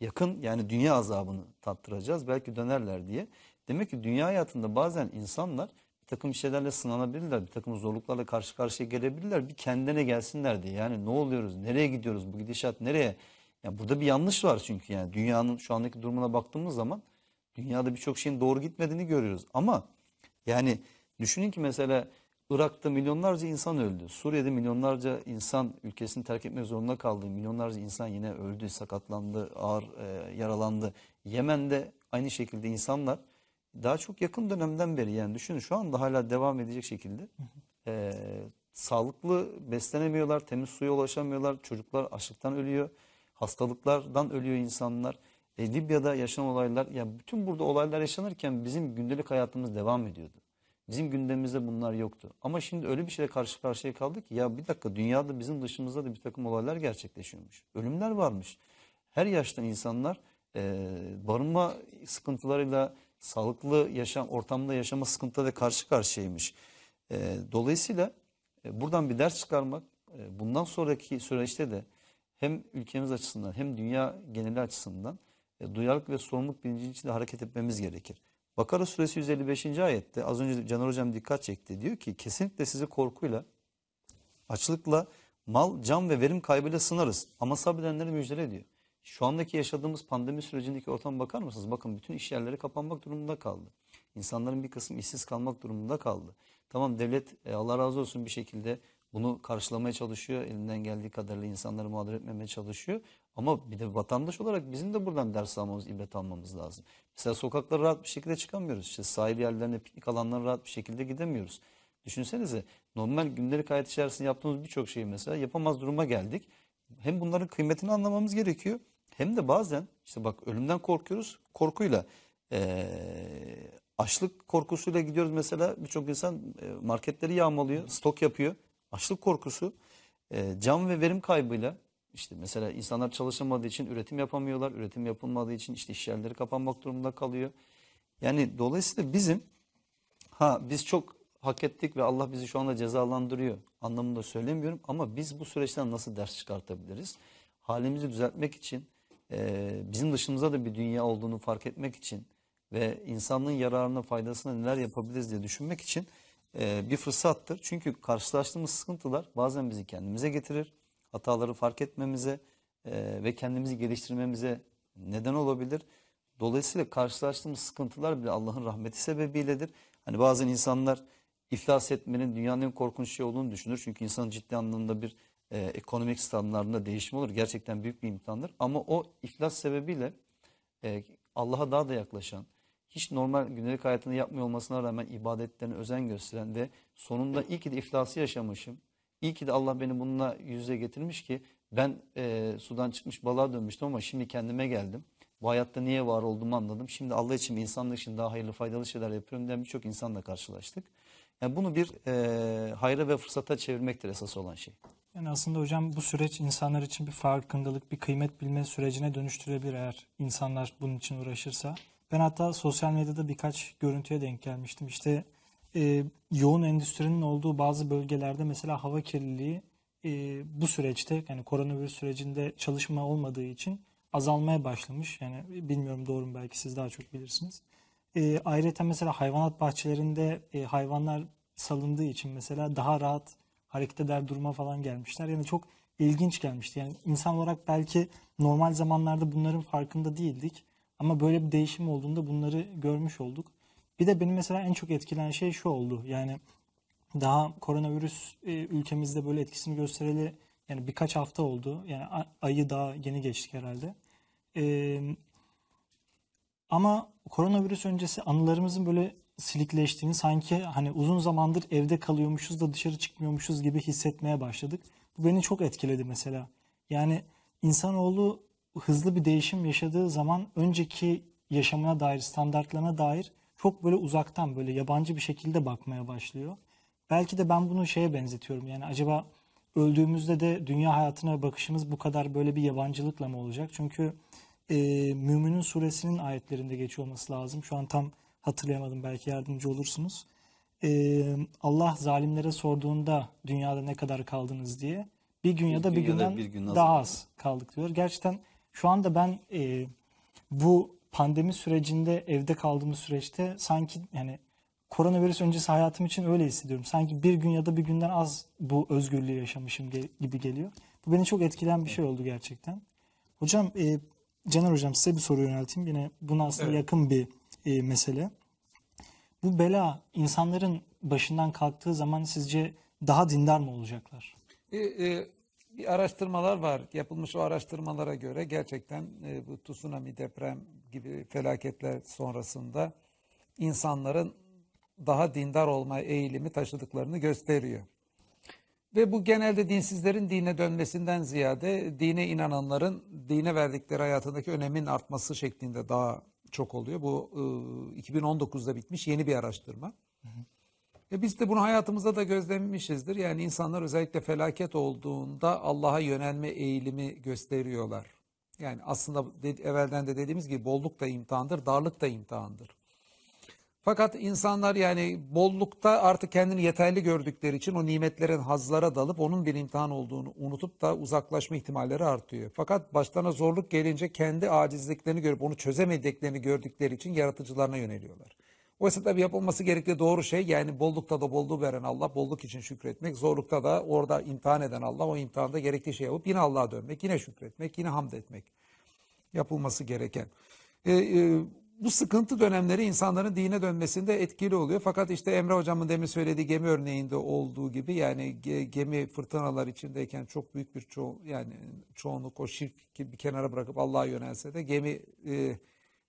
S3: Yakın yani dünya azabını tattıracağız. Belki dönerler diye. Demek ki dünya hayatında bazen insanlar takım şeylerle sınanabilirler. Bir takım zorluklarla karşı karşıya gelebilirler. Bir kendine gelsinler diye. Yani ne oluyoruz? Nereye gidiyoruz? Bu gidişat nereye? Ya burada bir yanlış var çünkü yani dünyanın şu andaki durumuna baktığımız zaman dünyada birçok şeyin doğru gitmediğini görüyoruz. Ama yani düşünün ki mesela Irak'ta milyonlarca insan öldü. Suriye'de milyonlarca insan ülkesini terk etmek zorunda kaldı. Milyonlarca insan yine öldü, sakatlandı, ağır e, yaralandı. Yemen'de aynı şekilde insanlar daha çok yakın dönemden beri yani düşünün şu anda hala devam edecek şekilde e, sağlıklı beslenemiyorlar, temiz suya ulaşamıyorlar, çocuklar açlıktan ölüyor, hastalıklardan ölüyor insanlar. E, Libya'da yaşanan olaylar, yani bütün burada olaylar yaşanırken bizim gündelik hayatımız devam ediyordu. Bizim gündemimizde bunlar yoktu. Ama şimdi öyle bir şeyle karşı karşıya kaldık ki ya bir dakika dünyada bizim dışımızda da bir takım olaylar gerçekleşiyormuş. Ölümler varmış. Her yaşta insanlar e, barınma sıkıntılarıyla sağlıklı yaşam ortamında yaşama sıkıntıları karşı karşıyaymış. E, dolayısıyla e, buradan bir ders çıkarmak e, bundan sonraki süreçte de hem ülkemiz açısından hem dünya geneli açısından e, duyarlılık ve sorumluluk bilinci içinde hareket etmemiz gerekir. Bakara suresi 155. ayette az önce Caner Hocam dikkat çekti. Diyor ki kesinlikle sizi korkuyla, açlıkla, mal, can ve verim kaybıyla sınarız ama sabredenleri müjdele diyor. Şu andaki yaşadığımız pandemi sürecindeki ortama bakar mısınız? Bakın bütün iş yerleri kapanmak durumunda kaldı. İnsanların bir kısmı işsiz kalmak durumunda kaldı. Tamam devlet e, Allah razı olsun bir şekilde bunu karşılamaya çalışıyor. Elinden geldiği kadarıyla insanları mağdur etmemeye çalışıyor. Ama bir de vatandaş olarak bizim de buradan ders almamız, ibret almamız lazım. Mesela sokaklara rahat bir şekilde çıkamıyoruz. İşte sahil yerlerine, piknik alanlarına rahat bir şekilde gidemiyoruz. Düşünsenize normal gündelik hayat içerisinde yaptığımız birçok şeyi mesela yapamaz duruma geldik. Hem bunların kıymetini anlamamız gerekiyor hem de bazen işte bak ölümden korkuyoruz korkuyla e, açlık korkusuyla gidiyoruz mesela birçok insan e, marketleri yağmalıyor stok yapıyor açlık korkusu e, can ve verim kaybıyla işte mesela insanlar çalışamadığı için üretim yapamıyorlar üretim yapılmadığı için işte iş yerleri kapanmak durumunda kalıyor. Yani dolayısıyla bizim ha biz çok hak ettik ve Allah bizi şu anda cezalandırıyor anlamında söylemiyorum ama biz bu süreçten nasıl ders çıkartabiliriz? Halimizi düzeltmek için e, bizim dışımızda da bir dünya olduğunu fark etmek için ve insanlığın yararına faydasına neler yapabiliriz diye düşünmek için e, bir fırsattır. Çünkü karşılaştığımız sıkıntılar bazen bizi kendimize getirir. Hataları fark etmemize e, ve kendimizi geliştirmemize neden olabilir. Dolayısıyla karşılaştığımız sıkıntılar bile Allah'ın rahmeti sebebiyledir. Hani bazen insanlar iflas etmenin dünyanın en korkunç şey olduğunu düşünür. Çünkü insan ciddi anlamda bir e, ekonomik standartlarında değişim olur. Gerçekten büyük bir imtihandır. Ama o iflas sebebiyle e, Allah'a daha da yaklaşan, hiç normal günlük hayatını yapmıyor olmasına rağmen ibadetlerine özen gösteren ve sonunda iyi ki de iflası yaşamışım. İyi ki de Allah beni bununla yüze getirmiş ki ben e, sudan çıkmış balığa dönmüştüm ama şimdi kendime geldim. Bu hayatta niye var olduğumu anladım. Şimdi Allah için insanlık için daha hayırlı faydalı şeyler yapıyorum diye birçok insanla karşılaştık. Yani bunu bir e, hayra ve fırsata çevirmektir esas olan şey.
S1: Yani aslında hocam bu süreç insanlar için bir farkındalık, bir kıymet bilme sürecine dönüştürebilir eğer insanlar bunun için uğraşırsa. Ben hatta sosyal medyada birkaç görüntüye denk gelmiştim. İşte e, yoğun endüstrinin olduğu bazı bölgelerde mesela hava kirliliği e, bu süreçte yani koronavirüs sürecinde çalışma olmadığı için azalmaya başlamış. Yani bilmiyorum doğru mu belki siz daha çok bilirsiniz. E, ayrıca mesela hayvanat bahçelerinde e, hayvanlar salındığı için mesela daha rahat hareket eder duruma falan gelmişler. Yani çok ilginç gelmişti. Yani insan olarak belki normal zamanlarda bunların farkında değildik. Ama böyle bir değişim olduğunda bunları görmüş olduk. Bir de benim mesela en çok etkilen şey şu oldu. Yani daha koronavirüs e, ülkemizde böyle etkisini göstereli yani birkaç hafta oldu. Yani ayı daha yeni geçtik herhalde. Ee, ama koronavirüs öncesi anılarımızın böyle silikleştiğini sanki hani uzun zamandır evde kalıyormuşuz da dışarı çıkmıyormuşuz gibi hissetmeye başladık. Bu beni çok etkiledi mesela. Yani insanoğlu hızlı bir değişim yaşadığı zaman önceki yaşamına dair, standartlarına dair çok böyle uzaktan böyle yabancı bir şekilde bakmaya başlıyor. Belki de ben bunu şeye benzetiyorum. Yani acaba öldüğümüzde de dünya hayatına bakışımız bu kadar böyle bir yabancılıkla mı olacak? Çünkü e, Mümin'in suresinin ayetlerinde geçiyor olması lazım. Şu an tam hatırlayamadım belki yardımcı olursunuz. Ee, Allah zalimlere sorduğunda dünyada ne kadar kaldınız diye bir gün ya da bir, günden bir gün daha az kaldık diyor. Gerçekten şu anda ben e, bu pandemi sürecinde evde kaldığımız süreçte sanki yani koronavirüs öncesi hayatım için öyle hissediyorum. Sanki bir gün ya da bir günden az bu özgürlüğü yaşamışım gibi geliyor. Bu beni çok etkilen bir şey oldu gerçekten. Hocam, e, Caner Hocam size bir soru yönelteyim. Yine buna aslında evet. yakın bir e, mesele. Bu bela insanların başından kalktığı zaman sizce daha dindar mı olacaklar?
S2: E, e, bir araştırmalar var. Yapılmış o araştırmalara göre gerçekten e, bu tsunami, deprem gibi felaketler sonrasında insanların daha dindar olma eğilimi taşıdıklarını gösteriyor. Ve bu genelde dinsizlerin dine dönmesinden ziyade dine inananların dine verdikleri hayatındaki önemin artması şeklinde daha çok oluyor. Bu e, ıı, 2019'da bitmiş yeni bir araştırma. Hı hı. E biz de bunu hayatımızda da gözlemlemişizdir. Yani insanlar özellikle felaket olduğunda Allah'a yönelme eğilimi gösteriyorlar. Yani aslında evvelden de dediğimiz gibi bolluk da imtihandır, darlık da imtihandır. Fakat insanlar yani bollukta artık kendini yeterli gördükleri için o nimetlerin hazlara dalıp onun bir imtihan olduğunu unutup da uzaklaşma ihtimalleri artıyor. Fakat başlarına zorluk gelince kendi acizliklerini görüp onu çözemediklerini gördükleri için yaratıcılarına yöneliyorlar. Oysa tabii yapılması gerektiği doğru şey yani bollukta da bolluğu veren Allah, bolluk için şükretmek, zorlukta da orada imtihan eden Allah, o imtihanda gerekli şey yapıp yine Allah'a dönmek, yine şükretmek, yine hamd etmek yapılması gereken. Ee, e, e, bu sıkıntı dönemleri insanların dine dönmesinde etkili oluyor. Fakat işte Emre hocamın demin söylediği gemi örneğinde olduğu gibi yani gemi fırtınalar içindeyken çok büyük bir ço yani çoğunluk o şirk bir kenara bırakıp Allah'a yönelse de gemi e,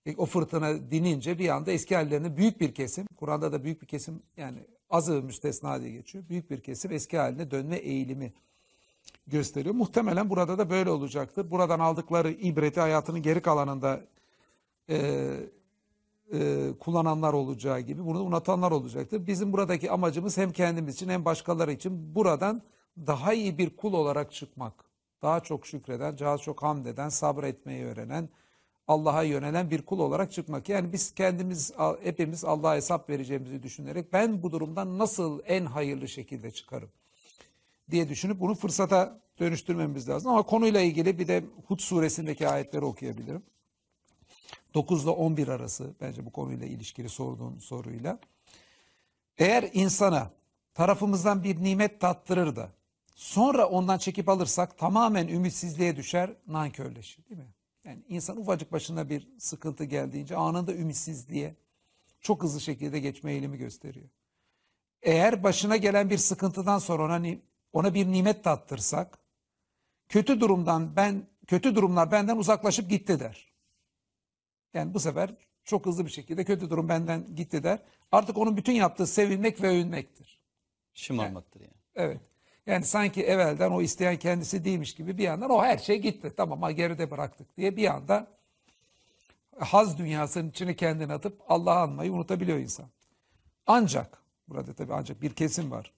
S2: e, o fırtına dinince bir anda eski hallerine büyük bir kesim, Kur'an'da da büyük bir kesim yani azı müstesna diye geçiyor. Büyük bir kesim eski haline dönme eğilimi gösteriyor. Muhtemelen burada da böyle olacaktır. Buradan aldıkları ibreti hayatının geri kalanında e, e, kullananlar olacağı gibi bunu unutanlar olacaktır. Bizim buradaki amacımız hem kendimiz için hem başkaları için buradan daha iyi bir kul olarak çıkmak. Daha çok şükreden, daha çok hamd eden, sabretmeyi öğrenen, Allah'a yönelen bir kul olarak çıkmak. Yani biz kendimiz hepimiz Allah'a hesap vereceğimizi düşünerek ben bu durumdan nasıl en hayırlı şekilde çıkarım diye düşünüp bunu fırsata dönüştürmemiz lazım. Ama konuyla ilgili bir de Hud suresindeki ayetleri okuyabilirim. 9 ile 11 arası bence bu konuyla ilişkili sorduğun soruyla. Eğer insana tarafımızdan bir nimet tattırır da sonra ondan çekip alırsak tamamen ümitsizliğe düşer, nankörleşir değil mi? Yani insan ufacık başına bir sıkıntı geldiğince anında ümitsizliğe çok hızlı şekilde geçme eğilimi gösteriyor. Eğer başına gelen bir sıkıntıdan sonra ona, ona bir nimet tattırsak kötü durumdan ben kötü durumlar benden uzaklaşıp gitti der. Yani bu sefer çok hızlı bir şekilde kötü durum benden gitti der. Artık onun bütün yaptığı sevinmek ve övünmektir. Şımarmaktır yani. yani. Evet. Yani sanki evvelden o isteyen kendisi değilmiş gibi bir yandan o her şey gitti. Tamam ha geride bıraktık diye bir anda haz dünyasının içine kendini atıp Allah'ı anmayı unutabiliyor insan. Ancak burada tabii ancak bir kesim var.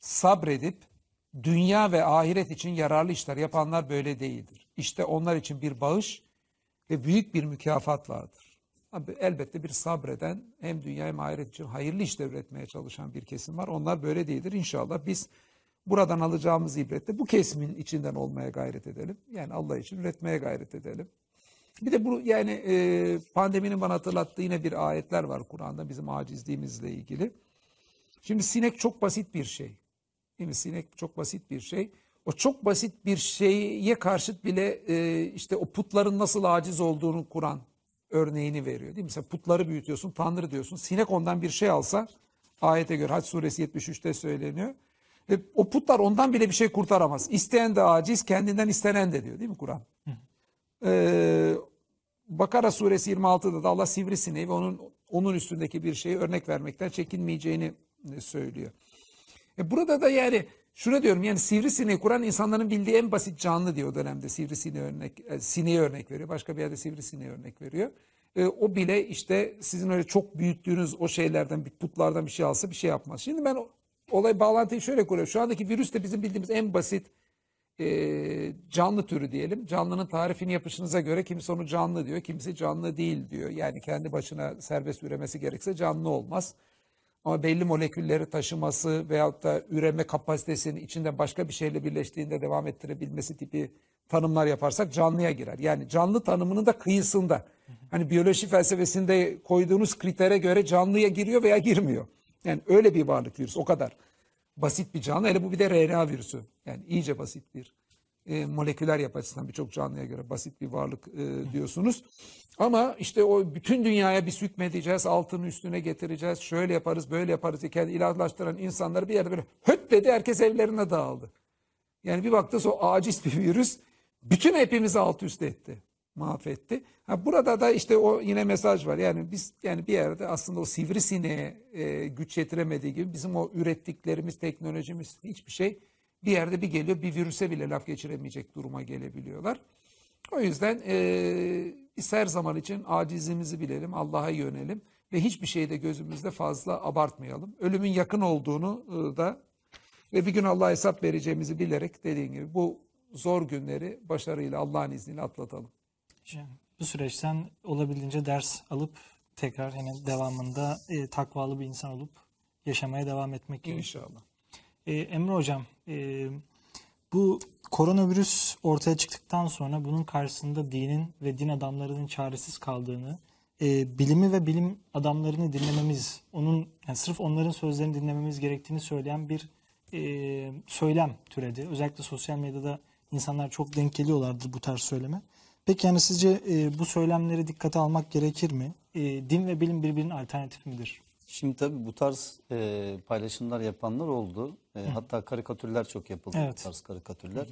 S2: Sabredip dünya ve ahiret için yararlı işler yapanlar böyle değildir. İşte onlar için bir bağış ve büyük bir mükafat vardır. Abi elbette bir sabreden hem dünya hem ahiret için hayırlı işler üretmeye çalışan bir kesim var. Onlar böyle değildir. İnşallah biz buradan alacağımız ibrette bu kesimin içinden olmaya gayret edelim. Yani Allah için üretmeye gayret edelim. Bir de bu yani e, pandeminin bana hatırlattığı yine bir ayetler var Kur'an'da bizim acizliğimizle ilgili. Şimdi sinek çok basit bir şey. Değil mi? Sinek çok basit bir şey o çok basit bir şeye karşıt bile e, işte o putların nasıl aciz olduğunu kuran örneğini veriyor. Değil mi? Mesela putları büyütüyorsun, tanrı diyorsun. Sinek ondan bir şey alsa ayete göre Haç suresi 73'te söyleniyor. E, o putlar ondan bile bir şey kurtaramaz. İsteyen de aciz, kendinden istenen de diyor değil mi Kur'an? Ee, Bakara suresi 26'da da Allah sivrisineği ve onun onun üstündeki bir şeyi örnek vermekten çekinmeyeceğini e, söylüyor. E burada da yani Şuna diyorum yani sivrisineği kuran insanların bildiği en basit canlı diyor o dönemde sivrisineği örnek, e, sineği örnek veriyor. Başka bir yerde sivrisineği örnek veriyor. E, o bile işte sizin öyle çok büyüttüğünüz o şeylerden, putlardan bir şey alsa bir şey yapmaz. Şimdi ben olay bağlantıyı şöyle kuruyorum. Şu andaki virüs de bizim bildiğimiz en basit e, canlı türü diyelim. Canlının tarifini yapışınıza göre kimse onu canlı diyor, kimse canlı değil diyor. Yani kendi başına serbest üremesi gerekse canlı olmaz. Ama belli molekülleri taşıması veyahut da üreme kapasitesinin içinde başka bir şeyle birleştiğinde devam ettirebilmesi tipi tanımlar yaparsak canlıya girer. Yani canlı tanımının da kıyısında. Hani biyoloji felsefesinde koyduğunuz kritere göre canlıya giriyor veya girmiyor. Yani öyle bir varlık virüs o kadar. Basit bir canlı hele bu bir de RNA virüsü. Yani iyice basit bir e, moleküler yapı açısından birçok canlıya göre basit bir varlık e, diyorsunuz. Ama işte o bütün dünyaya biz hükmedeceğiz, altını üstüne getireceğiz, şöyle yaparız, böyle yaparız diye kendi ilahlaştıran insanları bir yerde böyle höt dedi herkes evlerine dağıldı. Yani bir baktınız o aciz bir virüs bütün hepimizi alt üst etti, mahvetti. Ha burada da işte o yine mesaj var. Yani biz yani bir yerde aslında o sivrisineğe e, güç yetiremediği gibi bizim o ürettiklerimiz, teknolojimiz hiçbir şey bir yerde bir geliyor bir virüse bile laf geçiremeyecek duruma gelebiliyorlar. O yüzden e, biz her zaman için acizimizi bilelim, Allah'a yönelim ve hiçbir şeyi de gözümüzde fazla abartmayalım. Ölümün yakın olduğunu e, da ve bir gün Allah'a hesap vereceğimizi bilerek dediğim gibi bu zor günleri başarıyla Allah'ın izniyle atlatalım.
S1: Yani bu süreçten olabildiğince ders alıp tekrar yine devamında e, takvalı bir insan olup yaşamaya devam etmek gibi. İnşallah. Ee, Emre Hocam, e, bu koronavirüs ortaya çıktıktan sonra bunun karşısında dinin ve din adamlarının çaresiz kaldığını, e, bilimi ve bilim adamlarını dinlememiz, onun yani sırf onların sözlerini dinlememiz gerektiğini söyleyen bir e, söylem türedi. Özellikle sosyal medyada insanlar çok denk geliyorlardır bu tarz söyleme. Peki yani sizce e, bu söylemleri dikkate almak gerekir mi? E, din ve bilim birbirinin alternatif midir?
S3: Şimdi tabii bu tarz e, paylaşımlar yapanlar oldu. E, hatta karikatürler çok yapıldı evet. bu tarz karikatürler.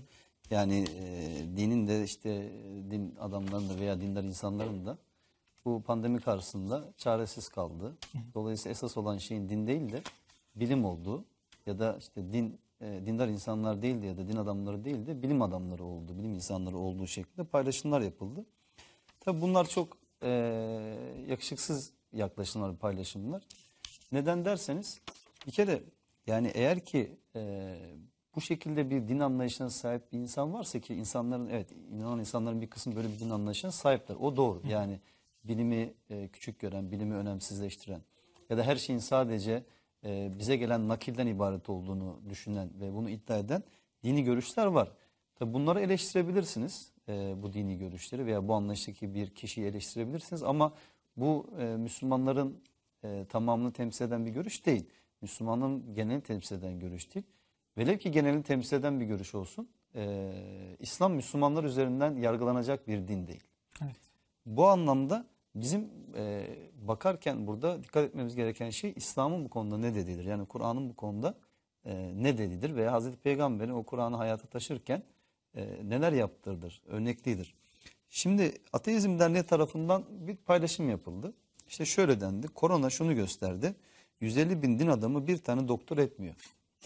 S3: Yani e, dinin de işte din adamların da veya dindar insanların da bu pandemi karşısında çaresiz kaldı. Dolayısıyla esas olan şeyin din değil de bilim olduğu ya da işte din e, dindar insanlar değildi ya da din adamları değil de bilim adamları oldu, bilim insanları olduğu şeklinde paylaşımlar yapıldı. Tabii bunlar çok e, yakışıksız yaklaşımlar, paylaşımlar. Neden derseniz bir kere yani eğer ki e, bu şekilde bir din anlayışına sahip bir insan varsa ki insanların evet inanan insanların bir kısmı böyle bir din anlayışına sahipler. O doğru. Yani bilimi e, küçük gören, bilimi önemsizleştiren ya da her şeyin sadece e, bize gelen nakilden ibaret olduğunu düşünen ve bunu iddia eden dini görüşler var. Tabi bunları eleştirebilirsiniz e, bu dini görüşleri veya bu anlayıştaki bir kişiyi eleştirebilirsiniz ama bu e, Müslümanların e, tamamını temsil eden bir görüş değil. Müslümanlığın genelini temsil eden görüş değil. Velev ki genelini temsil eden bir görüş olsun. E, İslam Müslümanlar üzerinden yargılanacak bir din değil. Evet. Bu anlamda bizim e, bakarken burada dikkat etmemiz gereken şey İslam'ın bu konuda ne dediğidir. Yani Kur'an'ın bu konuda e, ne dediğidir veya Hazreti Peygamber'in o Kur'an'ı hayata taşırken e, neler yaptırdır, örneklidir. Şimdi Ateizm Derneği tarafından bir paylaşım yapıldı. İşte şöyle dendi. Korona şunu gösterdi. 150 bin din adamı bir tane doktor etmiyor.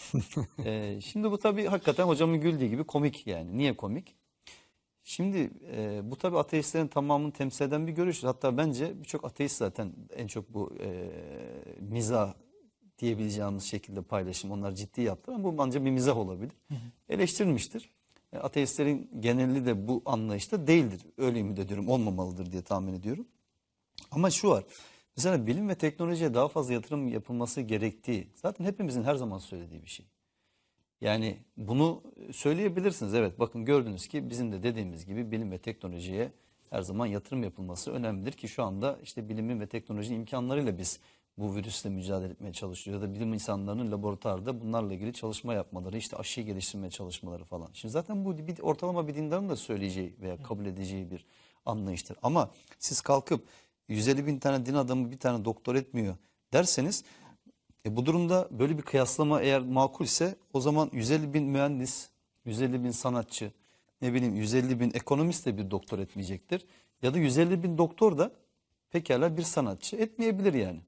S3: ee, şimdi bu tabii hakikaten hocamın güldüğü gibi komik yani. Niye komik? Şimdi e, bu tabii ateistlerin tamamını temsil eden bir görüş. Hatta bence birçok ateist zaten en çok bu e, miza diyebileceğimiz şekilde paylaşım. Onlar ciddi yaptı ama bu ancak bir mizah olabilir. Eleştirilmiştir. E, ateistlerin geneli de bu anlayışta değildir. Öyle mi de diyorum olmamalıdır diye tahmin ediyorum. Ama şu var. Mesela bilim ve teknolojiye daha fazla yatırım yapılması gerektiği zaten hepimizin her zaman söylediği bir şey. Yani bunu söyleyebilirsiniz. Evet bakın gördünüz ki bizim de dediğimiz gibi bilim ve teknolojiye her zaman yatırım yapılması önemlidir ki şu anda işte bilimin ve teknolojinin imkanlarıyla biz bu virüsle mücadele etmeye çalışıyoruz ya da bilim insanlarının laboratuvarda bunlarla ilgili çalışma yapmaları, işte aşıyı geliştirme çalışmaları falan. Şimdi zaten bu bir, ortalama bir dindarın da söyleyeceği veya kabul edeceği bir anlayıştır. Ama siz kalkıp 150 bin tane din adamı bir tane doktor etmiyor derseniz e bu durumda böyle bir kıyaslama eğer makul ise o zaman 150 bin mühendis, 150 bin sanatçı, ne bileyim 150 bin ekonomist de bir doktor etmeyecektir. Ya da 150 bin doktor da pekala bir sanatçı etmeyebilir yani.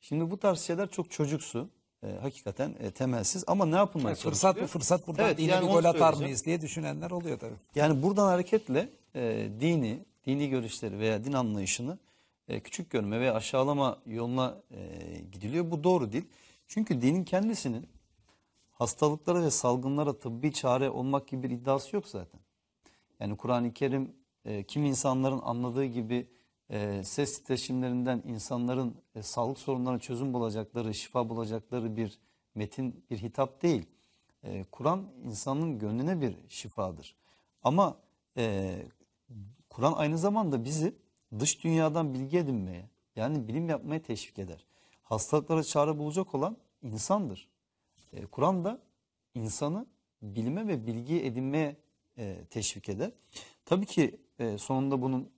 S3: Şimdi bu tarz şeyler çok çocuksu. E, hakikaten e, temelsiz ama ne yapılmaya yani Fırsat mı fırsat burada evet, dini yani bir gol atar mıyız
S2: diye düşünenler oluyor tabii.
S3: Yani buradan hareketle e, dini, dini görüşleri veya din anlayışını e, küçük görme ve aşağılama yoluna e, gidiliyor. Bu doğru değil. Çünkü dinin kendisinin hastalıklara ve salgınlara tıbbi çare olmak gibi bir iddiası yok zaten. Yani Kur'an-ı Kerim e, kim insanların anladığı gibi ses titreşimlerinden insanların sağlık sorunlarına çözüm bulacakları, şifa bulacakları bir metin, bir hitap değil. Kur'an insanın gönlüne bir şifadır. Ama Kur'an aynı zamanda bizi dış dünyadan bilgi edinmeye yani bilim yapmaya teşvik eder. Hastalıklara çare bulacak olan insandır. E, Kur'an da insanı bilime ve bilgi edinmeye e, teşvik eder. Tabii ki e, sonunda bunun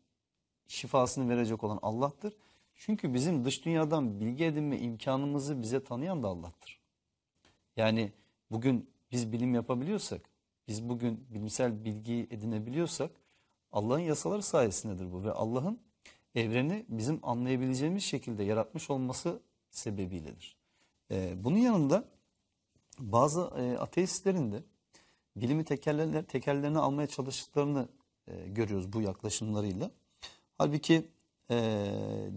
S3: şifasını verecek olan Allah'tır. Çünkü bizim dış dünyadan bilgi edinme imkanımızı bize tanıyan da Allah'tır. Yani bugün biz bilim yapabiliyorsak, biz bugün bilimsel bilgi edinebiliyorsak Allah'ın yasaları sayesindedir bu ve Allah'ın evreni bizim anlayabileceğimiz şekilde yaratmış olması sebebiyledir. E, bunun yanında bazı e, ateistlerin de bilimi tekerler, tekerlerine almaya çalıştıklarını e, görüyoruz bu yaklaşımlarıyla. Halbuki e,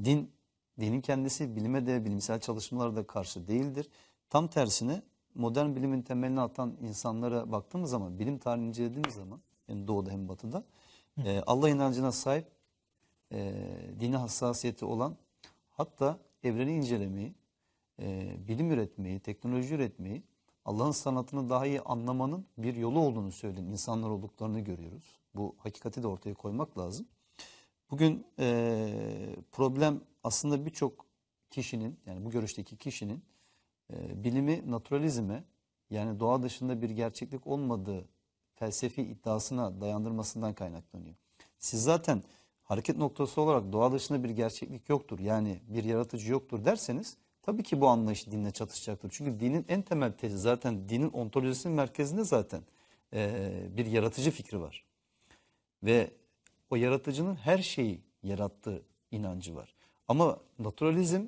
S3: din, dinin kendisi bilime de bilimsel çalışmalara da karşı değildir. Tam tersine modern bilimin temelini atan insanlara baktığımız zaman, bilim tarihini incelediğimiz zaman hem doğuda hem batıda e, Allah inancına sahip, e, dine hassasiyeti olan, hatta evreni incelemeyi, e, bilim üretmeyi, teknoloji üretmeyi, Allah'ın sanatını daha iyi anlamanın bir yolu olduğunu söyleyen insanlar olduklarını görüyoruz. Bu hakikati de ortaya koymak lazım. Bugün e, problem aslında birçok kişinin, yani bu görüşteki kişinin e, bilimi naturalizme, yani doğa dışında bir gerçeklik olmadığı felsefi iddiasına dayandırmasından kaynaklanıyor. Siz zaten hareket noktası olarak doğa dışında bir gerçeklik yoktur yani bir yaratıcı yoktur derseniz tabii ki bu anlayış dinle çatışacaktır. Çünkü dinin en temel tezi zaten dinin ontolojisinin merkezinde zaten e, bir yaratıcı fikri var. Ve o yaratıcının her şeyi yarattığı inancı var. Ama naturalizm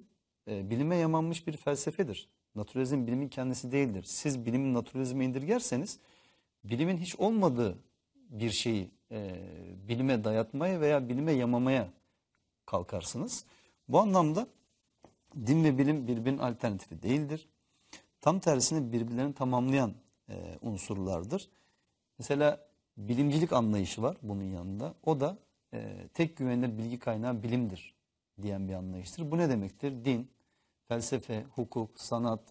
S3: e, bilime yamanmış bir felsefedir. Naturalizm bilimin kendisi değildir. Siz bilimin naturalizme indirgerseniz bilimin hiç olmadığı bir şeyi e, bilime dayatmaya veya bilime yamamaya kalkarsınız. Bu anlamda din ve bilim birbirinin alternatifi değildir. Tam tersine birbirlerini tamamlayan e, unsurlardır. Mesela bilimcilik anlayışı var bunun yanında. O da e, tek güvenilir bilgi kaynağı bilimdir diyen bir anlayıştır. Bu ne demektir? Din, felsefe, hukuk, sanat,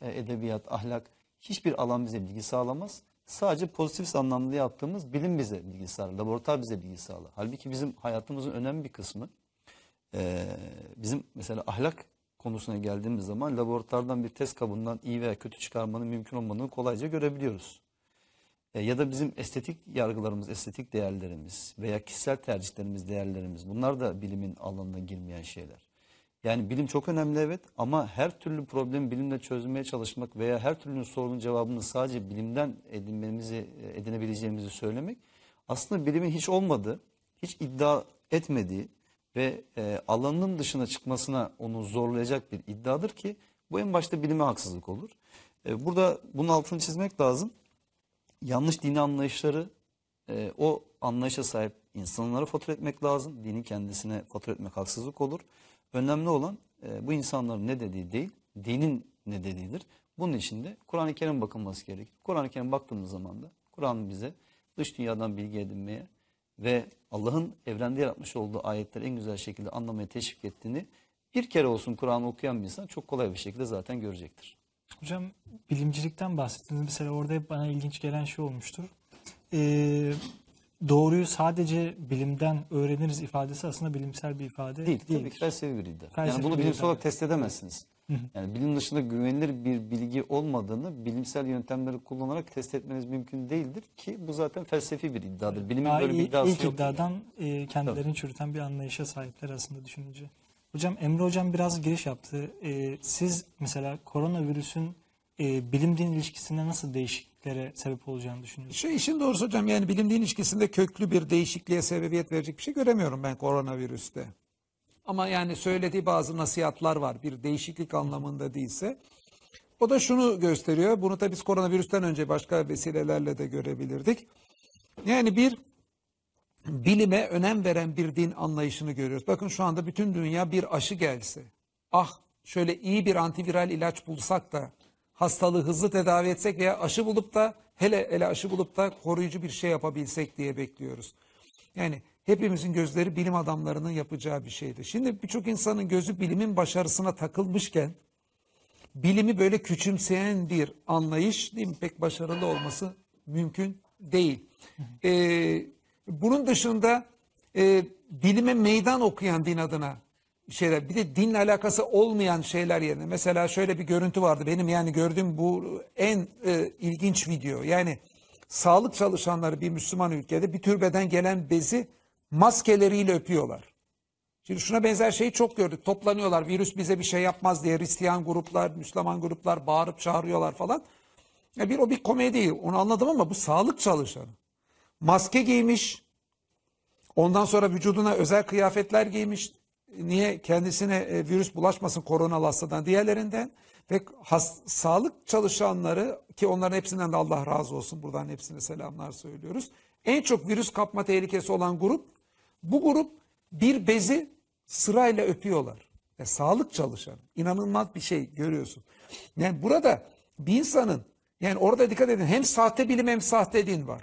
S3: e, edebiyat, ahlak hiçbir alan bize bilgi sağlamaz. Sadece pozitif anlamda yaptığımız bilim bize bilgi sağlar, laboratuvar bize bilgi sağlar. Halbuki bizim hayatımızın önemli bir kısmı e, bizim mesela ahlak konusuna geldiğimiz zaman laboratuvardan bir test kabından iyi veya kötü çıkarmanın mümkün olmadığını kolayca görebiliyoruz. E, ya da bizim estetik yargılarımız, estetik değerlerimiz veya kişisel tercihlerimiz, değerlerimiz bunlar da bilimin alanına girmeyen şeyler. Yani bilim çok önemli evet ama her türlü problemi bilimle çözmeye çalışmak veya her türlü sorunun cevabını sadece bilimden edinmemizi, edinebileceğimizi söylemek aslında bilimin hiç olmadığı, hiç iddia etmediği ve e, alanının dışına çıkmasına onu zorlayacak bir iddiadır ki bu en başta bilime haksızlık olur. E, burada bunun altını çizmek lazım. Yanlış dini anlayışları e, o anlayışa sahip insanlara fatura etmek lazım. Dini kendisine fatura etmek haksızlık olur. Önemli olan e, bu insanların ne dediği değil, dinin ne dediğidir. Bunun için de Kur'an-ı Kerim bakılması gerekir. Kur'an-ı Kerim baktığımız zaman da Kur'an bize dış dünyadan bilgi edinmeye ve Allah'ın evrende yaratmış olduğu ayetleri en güzel şekilde anlamaya teşvik ettiğini bir kere olsun Kur'an'ı okuyan bir insan çok kolay bir şekilde zaten görecektir.
S1: Hocam bilimcilikten bahsettiniz. Mesela orada hep bana ilginç gelen şey olmuştur. Ee, doğruyu sadece bilimden öğreniriz ifadesi aslında bilimsel bir ifade değil. Değil, tabii felsefi bir iddia. Felsefi yani bunu bilimsel olarak test
S3: edemezsiniz. Yani bilim dışında güvenilir bir bilgi olmadığını bilimsel yöntemleri kullanarak test etmeniz mümkün değildir ki bu zaten felsefi bir iddiadır. Bilimin Daha böyle bir iddiası ilk yok. iddiadan
S1: e, kendilerini Tabii. çürüten bir anlayışa sahipler aslında düşününce. Hocam Emre Hocam biraz giriş yaptı. E, siz mesela koronavirüsün e, bilim din ilişkisinde nasıl değişik
S2: değişikliklere sebep olacağını düşünüyorsunuz? Şu işin doğrusu hocam yani bilim din ilişkisinde köklü bir değişikliğe sebebiyet verecek bir şey göremiyorum ben koronavirüste. Ama yani söylediği bazı nasihatlar var bir değişiklik anlamında değilse. O da şunu gösteriyor. Bunu da biz koronavirüsten önce başka vesilelerle de görebilirdik. Yani bir bilime önem veren bir din anlayışını görüyoruz. Bakın şu anda bütün dünya bir aşı gelse. Ah şöyle iyi bir antiviral ilaç bulsak da hastalığı hızlı tedavi etsek veya aşı bulup da hele hele aşı bulup da koruyucu bir şey yapabilsek diye bekliyoruz. Yani hepimizin gözleri bilim adamlarının yapacağı bir şeydi. Şimdi birçok insanın gözü bilimin başarısına takılmışken bilimi böyle küçümseyen bir anlayış değil mi? pek başarılı olması mümkün değil. Ee, bunun dışında e, bilime meydan okuyan din adına şeyler bir de dinle alakası olmayan şeyler yerine mesela şöyle bir görüntü vardı benim yani gördüğüm bu en e, ilginç video yani sağlık çalışanları bir Müslüman ülkede bir türbeden gelen bezi maskeleriyle öpüyorlar. Şimdi şuna benzer şeyi çok gördük. Toplanıyorlar virüs bize bir şey yapmaz diye Hristiyan gruplar, Müslüman gruplar bağırıp çağırıyorlar falan. Ya bir o bir komedi onu anladım ama bu sağlık çalışanı. Maske giymiş, ondan sonra vücuduna özel kıyafetler giymiş, niye kendisine e, virüs bulaşmasın koronalı hastadan diğerlerinden ve has, sağlık çalışanları ki onların hepsinden de Allah razı olsun buradan hepsine selamlar söylüyoruz. En çok virüs kapma tehlikesi olan grup bu grup bir bezi sırayla öpüyorlar. Yani e, sağlık çalışanı inanılmaz bir şey görüyorsun. Yani burada bir insanın yani orada dikkat edin hem sahte bilim hem sahte din var.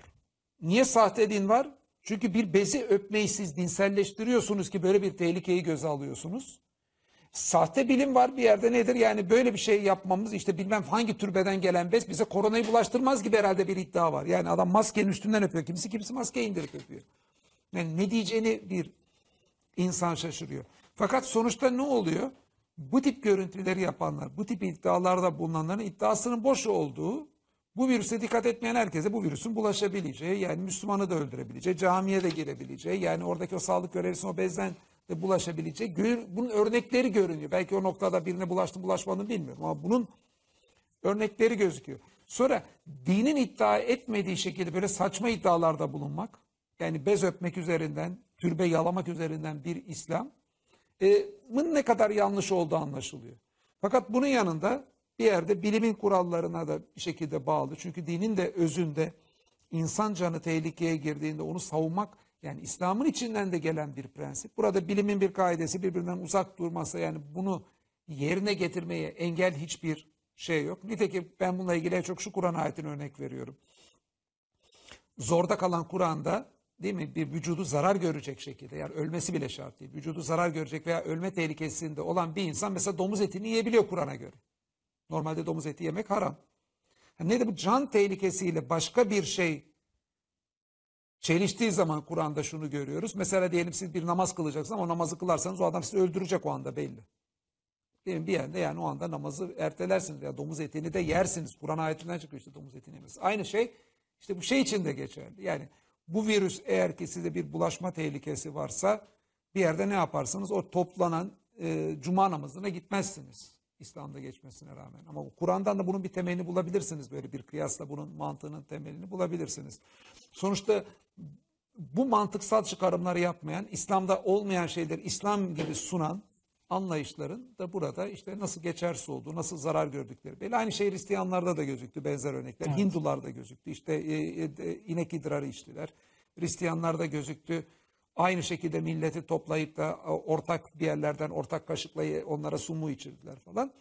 S2: Niye sahte din var? Çünkü bir bezi öpmeyi siz dinselleştiriyorsunuz ki böyle bir tehlikeyi göze alıyorsunuz. Sahte bilim var bir yerde nedir? Yani böyle bir şey yapmamız işte bilmem hangi türbeden gelen bez bize koronayı bulaştırmaz gibi herhalde bir iddia var. Yani adam maskenin üstünden öpüyor. Kimisi kimisi maskeyi indirip öpüyor. Yani ne diyeceğini bir insan şaşırıyor. Fakat sonuçta ne oluyor? Bu tip görüntüleri yapanlar, bu tip iddialarda bulunanların iddiasının boş olduğu bu virüse dikkat etmeyen herkese bu virüsün bulaşabileceği yani Müslümanı da öldürebileceği, camiye de girebileceği yani oradaki o sağlık görevlisine o bezden de bulaşabileceği bunun örnekleri görünüyor. Belki o noktada birine bulaştı bulaşmadığını bilmiyorum ama bunun örnekleri gözüküyor. Sonra dinin iddia etmediği şekilde böyle saçma iddialarda bulunmak yani bez öpmek üzerinden, türbe yalamak üzerinden bir İslam e, mın ne kadar yanlış olduğu anlaşılıyor. Fakat bunun yanında bir yerde bilimin kurallarına da bir şekilde bağlı. Çünkü dinin de özünde insan canı tehlikeye girdiğinde onu savunmak yani İslam'ın içinden de gelen bir prensip. Burada bilimin bir kaidesi birbirinden uzak durmasa yani bunu yerine getirmeye engel hiçbir şey yok. Nitekim ben bununla ilgili çok şu Kur'an ayetini örnek veriyorum. Zorda kalan Kur'an'da değil mi bir vücudu zarar görecek şekilde yani ölmesi bile şart değil. Vücudu zarar görecek veya ölme tehlikesinde olan bir insan mesela domuz etini yiyebiliyor Kur'an'a göre. Normalde domuz eti yemek haram. ne de bu can tehlikesiyle başka bir şey çeliştiği zaman Kur'an'da şunu görüyoruz. Mesela diyelim siz bir namaz kılacaksınız ama o namazı kılarsanız o adam sizi öldürecek o anda belli. Diyelim bir yerde yani o anda namazı ertelersiniz ya domuz etini de yersiniz. Kur'an ayetinden çıkıyor işte domuz etini yemez. Aynı şey işte bu şey için de geçerli. Yani bu virüs eğer ki size bir bulaşma tehlikesi varsa bir yerde ne yaparsınız? O toplanan e, cuma namazına gitmezsiniz. İslam'da geçmesine rağmen. Ama Kur'an'dan da bunun bir temelini bulabilirsiniz. Böyle bir kıyasla bunun mantığının temelini bulabilirsiniz. Sonuçta bu mantıksal çıkarımları yapmayan, İslam'da olmayan şeyleri İslam gibi sunan anlayışların da burada işte nasıl geçersiz olduğu, nasıl zarar gördükleri. Belli aynı şey Hristiyanlarda da gözüktü benzer örnekler. Evet. Hindularda gözüktü. İşte e, e, inek idrarı içtiler. Hristiyanlarda gözüktü Aynı şekilde milleti toplayıp da e, ortak bir yerlerden ortak kaşıkla e, onlara su mu içirdiler falan.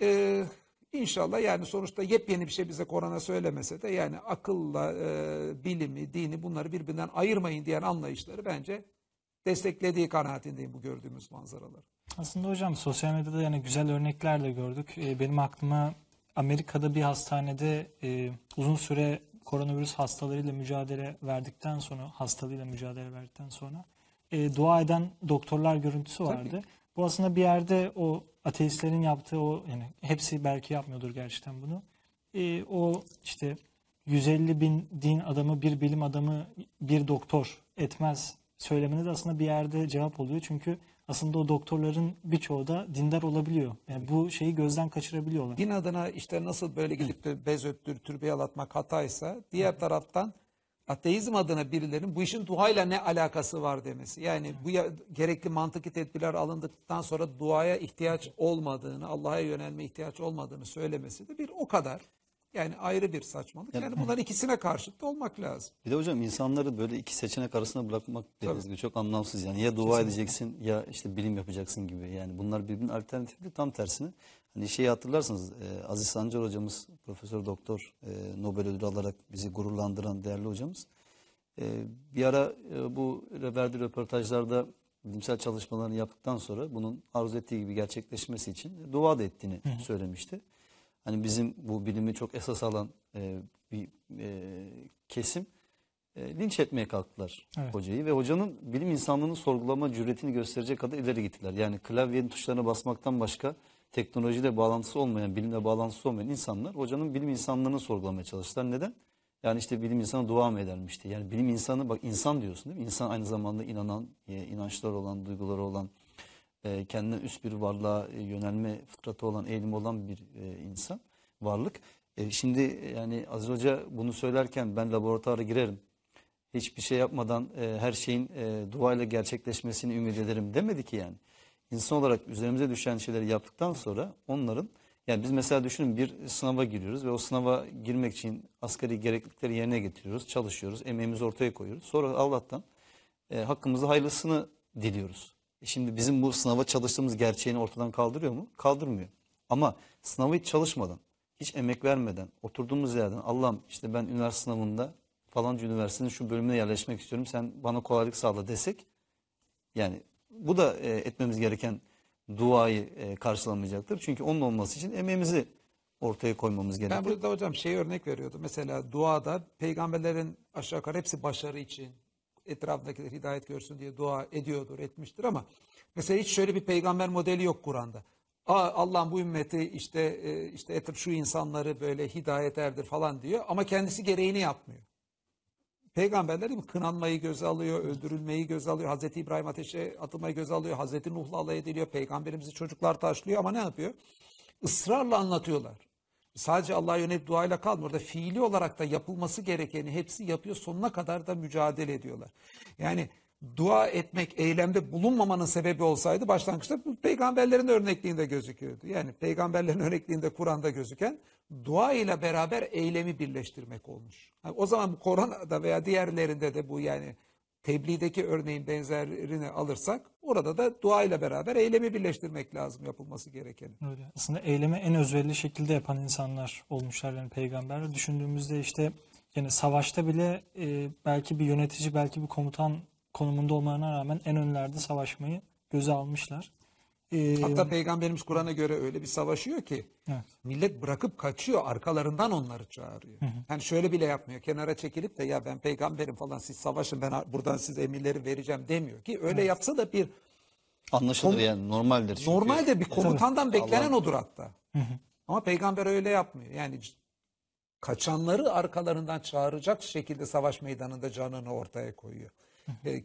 S2: Ee, inşallah yani sonuçta yepyeni bir şey bize korona söylemese de yani akılla e, bilimi, dini bunları birbirinden ayırmayın diyen anlayışları bence desteklediği kanaatindeyim bu gördüğümüz manzaralar.
S1: Aslında hocam sosyal medyada yani güzel örnekler de gördük. Ee, benim aklıma Amerika'da bir hastanede e, uzun süre koronavirüs hastalarıyla mücadele verdikten sonra hastalığıyla mücadele verdikten sonra e, dua eden doktorlar görüntüsü vardı. Tabii. Bu aslında bir yerde o ateistlerin yaptığı o yani hepsi belki yapmıyordur gerçekten bunu. E, o işte 150 bin din adamı, bir bilim adamı, bir doktor etmez söylemine de aslında bir yerde cevap oluyor. Çünkü aslında o doktorların birçoğu da dindar olabiliyor. Yani bu şeyi gözden kaçırabiliyorlar. Din
S2: adına işte nasıl böyle gidip bez öptür, türbe yalatmak hataysa diğer evet. taraftan ateizm adına birilerinin bu işin duayla ne alakası var demesi. Yani bu ya, gerekli mantıki tedbirler alındıktan sonra duaya ihtiyaç olmadığını, Allah'a yönelme ihtiyaç olmadığını söylemesi de bir o kadar. Yani ayrı bir saçmalık. Yani, yani bunların ikisine karşıt da olmak lazım.
S3: Bir de hocam insanları böyle iki seçenek arasında bırakmak dediğiniz gibi çok anlamsız. Yani ya dua Kesinlikle. edeceksin ya işte bilim yapacaksın gibi. Yani bunlar birbirinin alternatifi tam tersine. Hani şeyi hatırlarsınız e, Aziz Sancar hocamız, Profesör Doktor e, Nobel ödülü alarak bizi gururlandıran değerli hocamız. E, bir ara e, bu verdiği röportajlarda bilimsel çalışmalarını yaptıktan sonra bunun arzu ettiği gibi gerçekleşmesi için dua da ettiğini Hı. söylemişti hani bizim bu bilimi çok esas alan e, bir e, kesim e, linç etmeye kalktılar evet. hocayı ve hocanın bilim insanlığını sorgulama cüretini gösterecek kadar ileri gittiler. Yani klavyenin tuşlarına basmaktan başka teknolojiyle bağlantısı olmayan, bilimle bağlantısı olmayan insanlar hocanın bilim insanlığını sorgulamaya çalıştılar. Neden? Yani işte bilim insanı dua mı edermişti? Yani bilim insanı bak insan diyorsun değil mi? İnsan aynı zamanda inanan, e, inançlar olan, duyguları olan, e, kendine üst bir varlığa e, yönelme fıtratı olan, eğilim olan bir e, insan, varlık. E, şimdi yani Aziz Hoca bunu söylerken ben laboratuvara girerim. Hiçbir şey yapmadan her şeyin e, duayla gerçekleşmesini ümit ederim demedi ki yani. İnsan olarak üzerimize düşen şeyleri yaptıktan sonra onların yani biz mesela düşünün bir sınava giriyoruz ve o sınava girmek için asgari gereklilikleri yerine getiriyoruz, çalışıyoruz, emeğimizi ortaya koyuyoruz. Sonra Allah'tan hakkımızı hayırlısını diliyoruz. E şimdi bizim bu sınava çalıştığımız gerçeğini ortadan kaldırıyor mu? Kaldırmıyor. Ama sınavı hiç çalışmadan, hiç emek vermeden, oturduğumuz yerden Allah'ım işte ben üniversite sınavında falanca üniversitenin şu bölümüne yerleşmek istiyorum sen bana kolaylık sağla desek yani bu da e, etmemiz gereken duayı e, karşılamayacaktır. Çünkü onun olması için emeğimizi ortaya koymamız gerekiyor.
S2: Ben burada hocam şey örnek veriyordum. Mesela duada peygamberlerin aşağı yukarı hepsi başarı için, etrafındakiler hidayet görsün diye dua ediyordur, etmiştir ama mesela hiç şöyle bir peygamber modeli yok Kur'an'da. Allah'ın bu ümmeti işte e, işte etraf şu insanları böyle hidayet erdir falan diyor ama kendisi gereğini yapmıyor. Peygamberler değil mi? Kınanmayı göze alıyor, öldürülmeyi göze alıyor. Hazreti İbrahim ateşe atılmayı göze alıyor. Hazreti Nuh'la alay ediliyor. Peygamberimizi çocuklar taşlıyor ama ne yapıyor? Israrla anlatıyorlar sadece Allah'a yönelip duayla kalmıyor. Orada fiili olarak da yapılması gerekeni hepsi yapıyor. Sonuna kadar da mücadele ediyorlar. Yani dua etmek, eylemde bulunmamanın sebebi olsaydı başlangıçta peygamberlerin örnekliğinde gözüküyordu. Yani peygamberlerin örnekliğinde Kur'an'da gözüken dua ile beraber eylemi birleştirmek olmuş. Yani o zaman bu Kur'an'da veya diğerlerinde de bu yani tebliğdeki örneğin benzerini alırsak orada da dua ile beraber eylemi birleştirmek lazım yapılması gerekeni.
S1: Öyle. Aslında eylemi en özverili şekilde yapan insanlar olmuşlar yani peygamberler. Düşündüğümüzde işte yani savaşta bile e, belki bir yönetici belki bir komutan konumunda olmalarına rağmen en önlerde savaşmayı göze almışlar. Hatta
S2: peygamberimiz Kur'an'a göre öyle bir savaşıyor ki evet. millet bırakıp kaçıyor arkalarından onları çağırıyor. Hı Yani şöyle bile yapmıyor kenara çekilip de ya ben peygamberim falan siz savaşın ben buradan size emirleri vereceğim demiyor ki öyle evet. yapsa da bir
S3: Anlaşılır yani normaldir. Çünkü. Normaldir bir komutandan beklenen odur hatta.
S2: Ama peygamber öyle yapmıyor. Yani kaçanları arkalarından çağıracak şekilde savaş meydanında canını ortaya koyuyor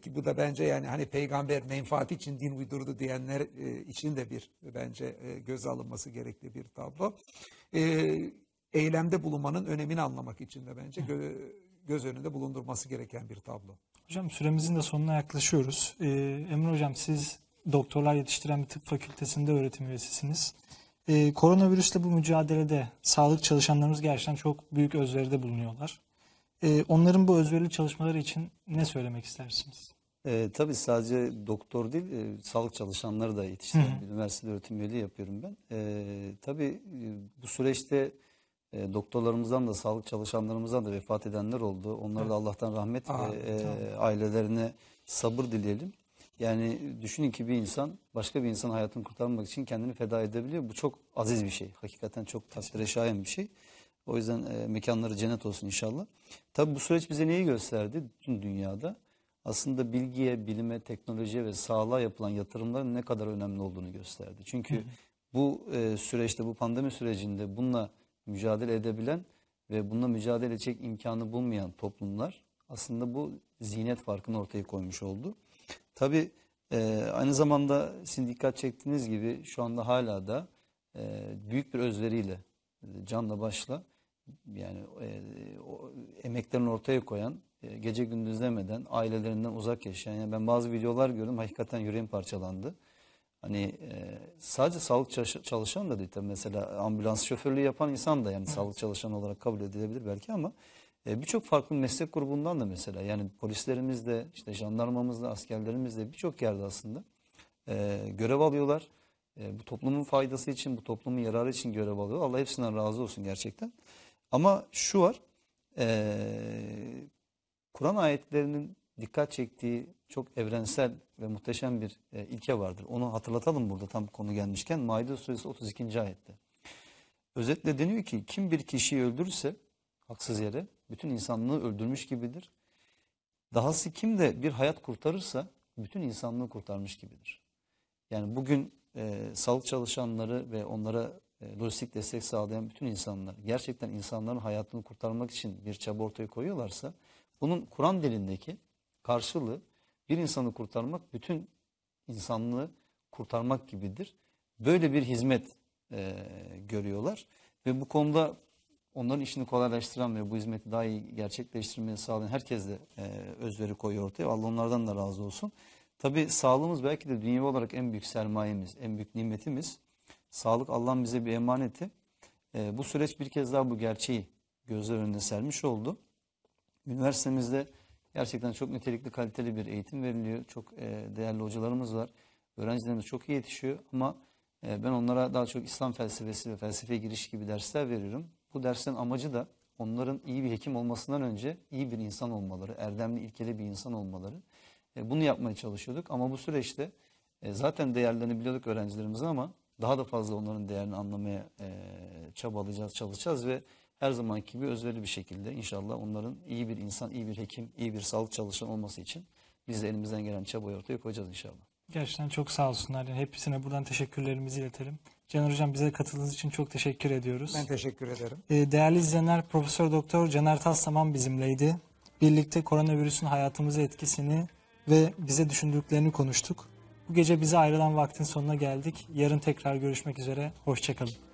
S2: ki bu da bence yani hani peygamber menfaati için din uydurdu diyenler e, için de bir e, bence e, göz alınması gerekli bir tablo. eylemde bulunmanın önemini anlamak için de bence gö göz önünde bulundurması gereken bir tablo.
S1: Hocam süremizin de sonuna yaklaşıyoruz. Ee, Emre Hocam siz doktorlar yetiştiren bir tıp fakültesinde öğretim üyesisiniz. Ee, koronavirüsle bu mücadelede sağlık çalışanlarımız gerçekten çok büyük özveride bulunuyorlar. Ee, onların bu özverili çalışmaları için ne söylemek istersiniz?
S3: E, tabii sadece doktor değil, e, sağlık çalışanları da yetiştiriyorum. Hı Üniversitede öğretim üyeliği yapıyorum ben. E, tabii e, bu süreçte e, doktorlarımızdan da, sağlık çalışanlarımızdan da vefat edenler oldu. Onlara evet. da Allah'tan rahmet ve e, e ailelerine sabır dileyelim. Yani düşünün ki bir insan başka bir insan hayatını kurtarmak için kendini feda edebiliyor. Bu çok aziz bir şey. Hakikaten çok takdire şayan bir şey. O yüzden e, mekanları cennet olsun inşallah. Tabi bu süreç bize neyi gösterdi bütün dünyada? Aslında bilgiye, bilime, teknolojiye ve sağlığa yapılan yatırımların ne kadar önemli olduğunu gösterdi. Çünkü bu e, süreçte, bu pandemi sürecinde bununla mücadele edebilen ve bununla mücadele edecek imkanı bulmayan toplumlar aslında bu zinet farkını ortaya koymuş oldu. Tabi e, aynı zamanda sizin dikkat çektiğiniz gibi şu anda hala da e, büyük bir özveriyle e, canla başla yani e, o, emeklerini ortaya koyan, e, gece gündüz demeden, ailelerinden uzak yaşayan. Yani ben bazı videolar gördüm, hakikaten yüreğim parçalandı. Hani e, sadece sağlık çalışan da değil mesela ambulans şoförlüğü yapan insan da yani evet. sağlık çalışan olarak kabul edilebilir belki ama e, birçok farklı meslek grubundan da mesela yani polislerimiz de işte jandarmamız da askerlerimiz de birçok yerde aslında e, görev alıyorlar. E, bu toplumun faydası için, bu toplumun yararı için görev alıyor. Allah hepsinden razı olsun gerçekten. Ama şu var, e, Kur'an ayetlerinin dikkat çektiği çok evrensel ve muhteşem bir e, ilke vardır. Onu hatırlatalım burada tam konu gelmişken. Maide suresi 32. ayette. Özetle deniyor ki kim bir kişiyi öldürürse haksız yere bütün insanlığı öldürmüş gibidir. Dahası kim de bir hayat kurtarırsa bütün insanlığı kurtarmış gibidir. Yani bugün e, sağlık çalışanları ve onlara e, lojistik destek sağlayan bütün insanlar gerçekten insanların hayatını kurtarmak için bir çaba ortaya koyuyorlarsa bunun Kur'an dilindeki karşılığı bir insanı kurtarmak bütün insanlığı kurtarmak gibidir. Böyle bir hizmet e, görüyorlar ve bu konuda onların işini kolaylaştıran ve bu hizmeti daha iyi gerçekleştirmeyi sağlayan herkes de e, özveri koyuyor ortaya. Allah onlardan da razı olsun. Tabi sağlığımız belki de dünya olarak en büyük sermayemiz, en büyük nimetimiz. Sağlık Allah'ın bize bir emaneti. E, bu süreç bir kez daha bu gerçeği gözler önüne sermiş oldu. Üniversitemizde gerçekten çok nitelikli kaliteli bir eğitim veriliyor. Çok e, değerli hocalarımız var. Öğrencilerimiz çok iyi yetişiyor ama e, ben onlara daha çok İslam felsefesi ve felsefe giriş gibi dersler veriyorum. Bu dersin amacı da onların iyi bir hekim olmasından önce iyi bir insan olmaları, erdemli, ilkeli bir insan olmaları. E, bunu yapmaya çalışıyorduk ama bu süreçte e, zaten değerlerini biliyorduk öğrencilerimizin ama daha da fazla onların değerini anlamaya e, çabalayacağız, çalışacağız ve her zamanki gibi özverili bir şekilde inşallah onların iyi bir insan, iyi bir hekim, iyi bir sağlık çalışan olması için biz de elimizden gelen çabayı ortaya koyacağız inşallah.
S1: Gerçekten çok sağ olsunlar. Yani hepsine buradan teşekkürlerimizi iletelim. Caner Hocam bize katıldığınız için çok teşekkür ediyoruz. Ben teşekkür ederim. Ee, değerli izleyenler Profesör Doktor Caner Taslaman bizimleydi. Birlikte koronavirüsün hayatımıza etkisini ve bize düşündüklerini konuştuk. Bu gece bize ayrılan vaktin sonuna geldik. Yarın tekrar görüşmek üzere. Hoşçakalın.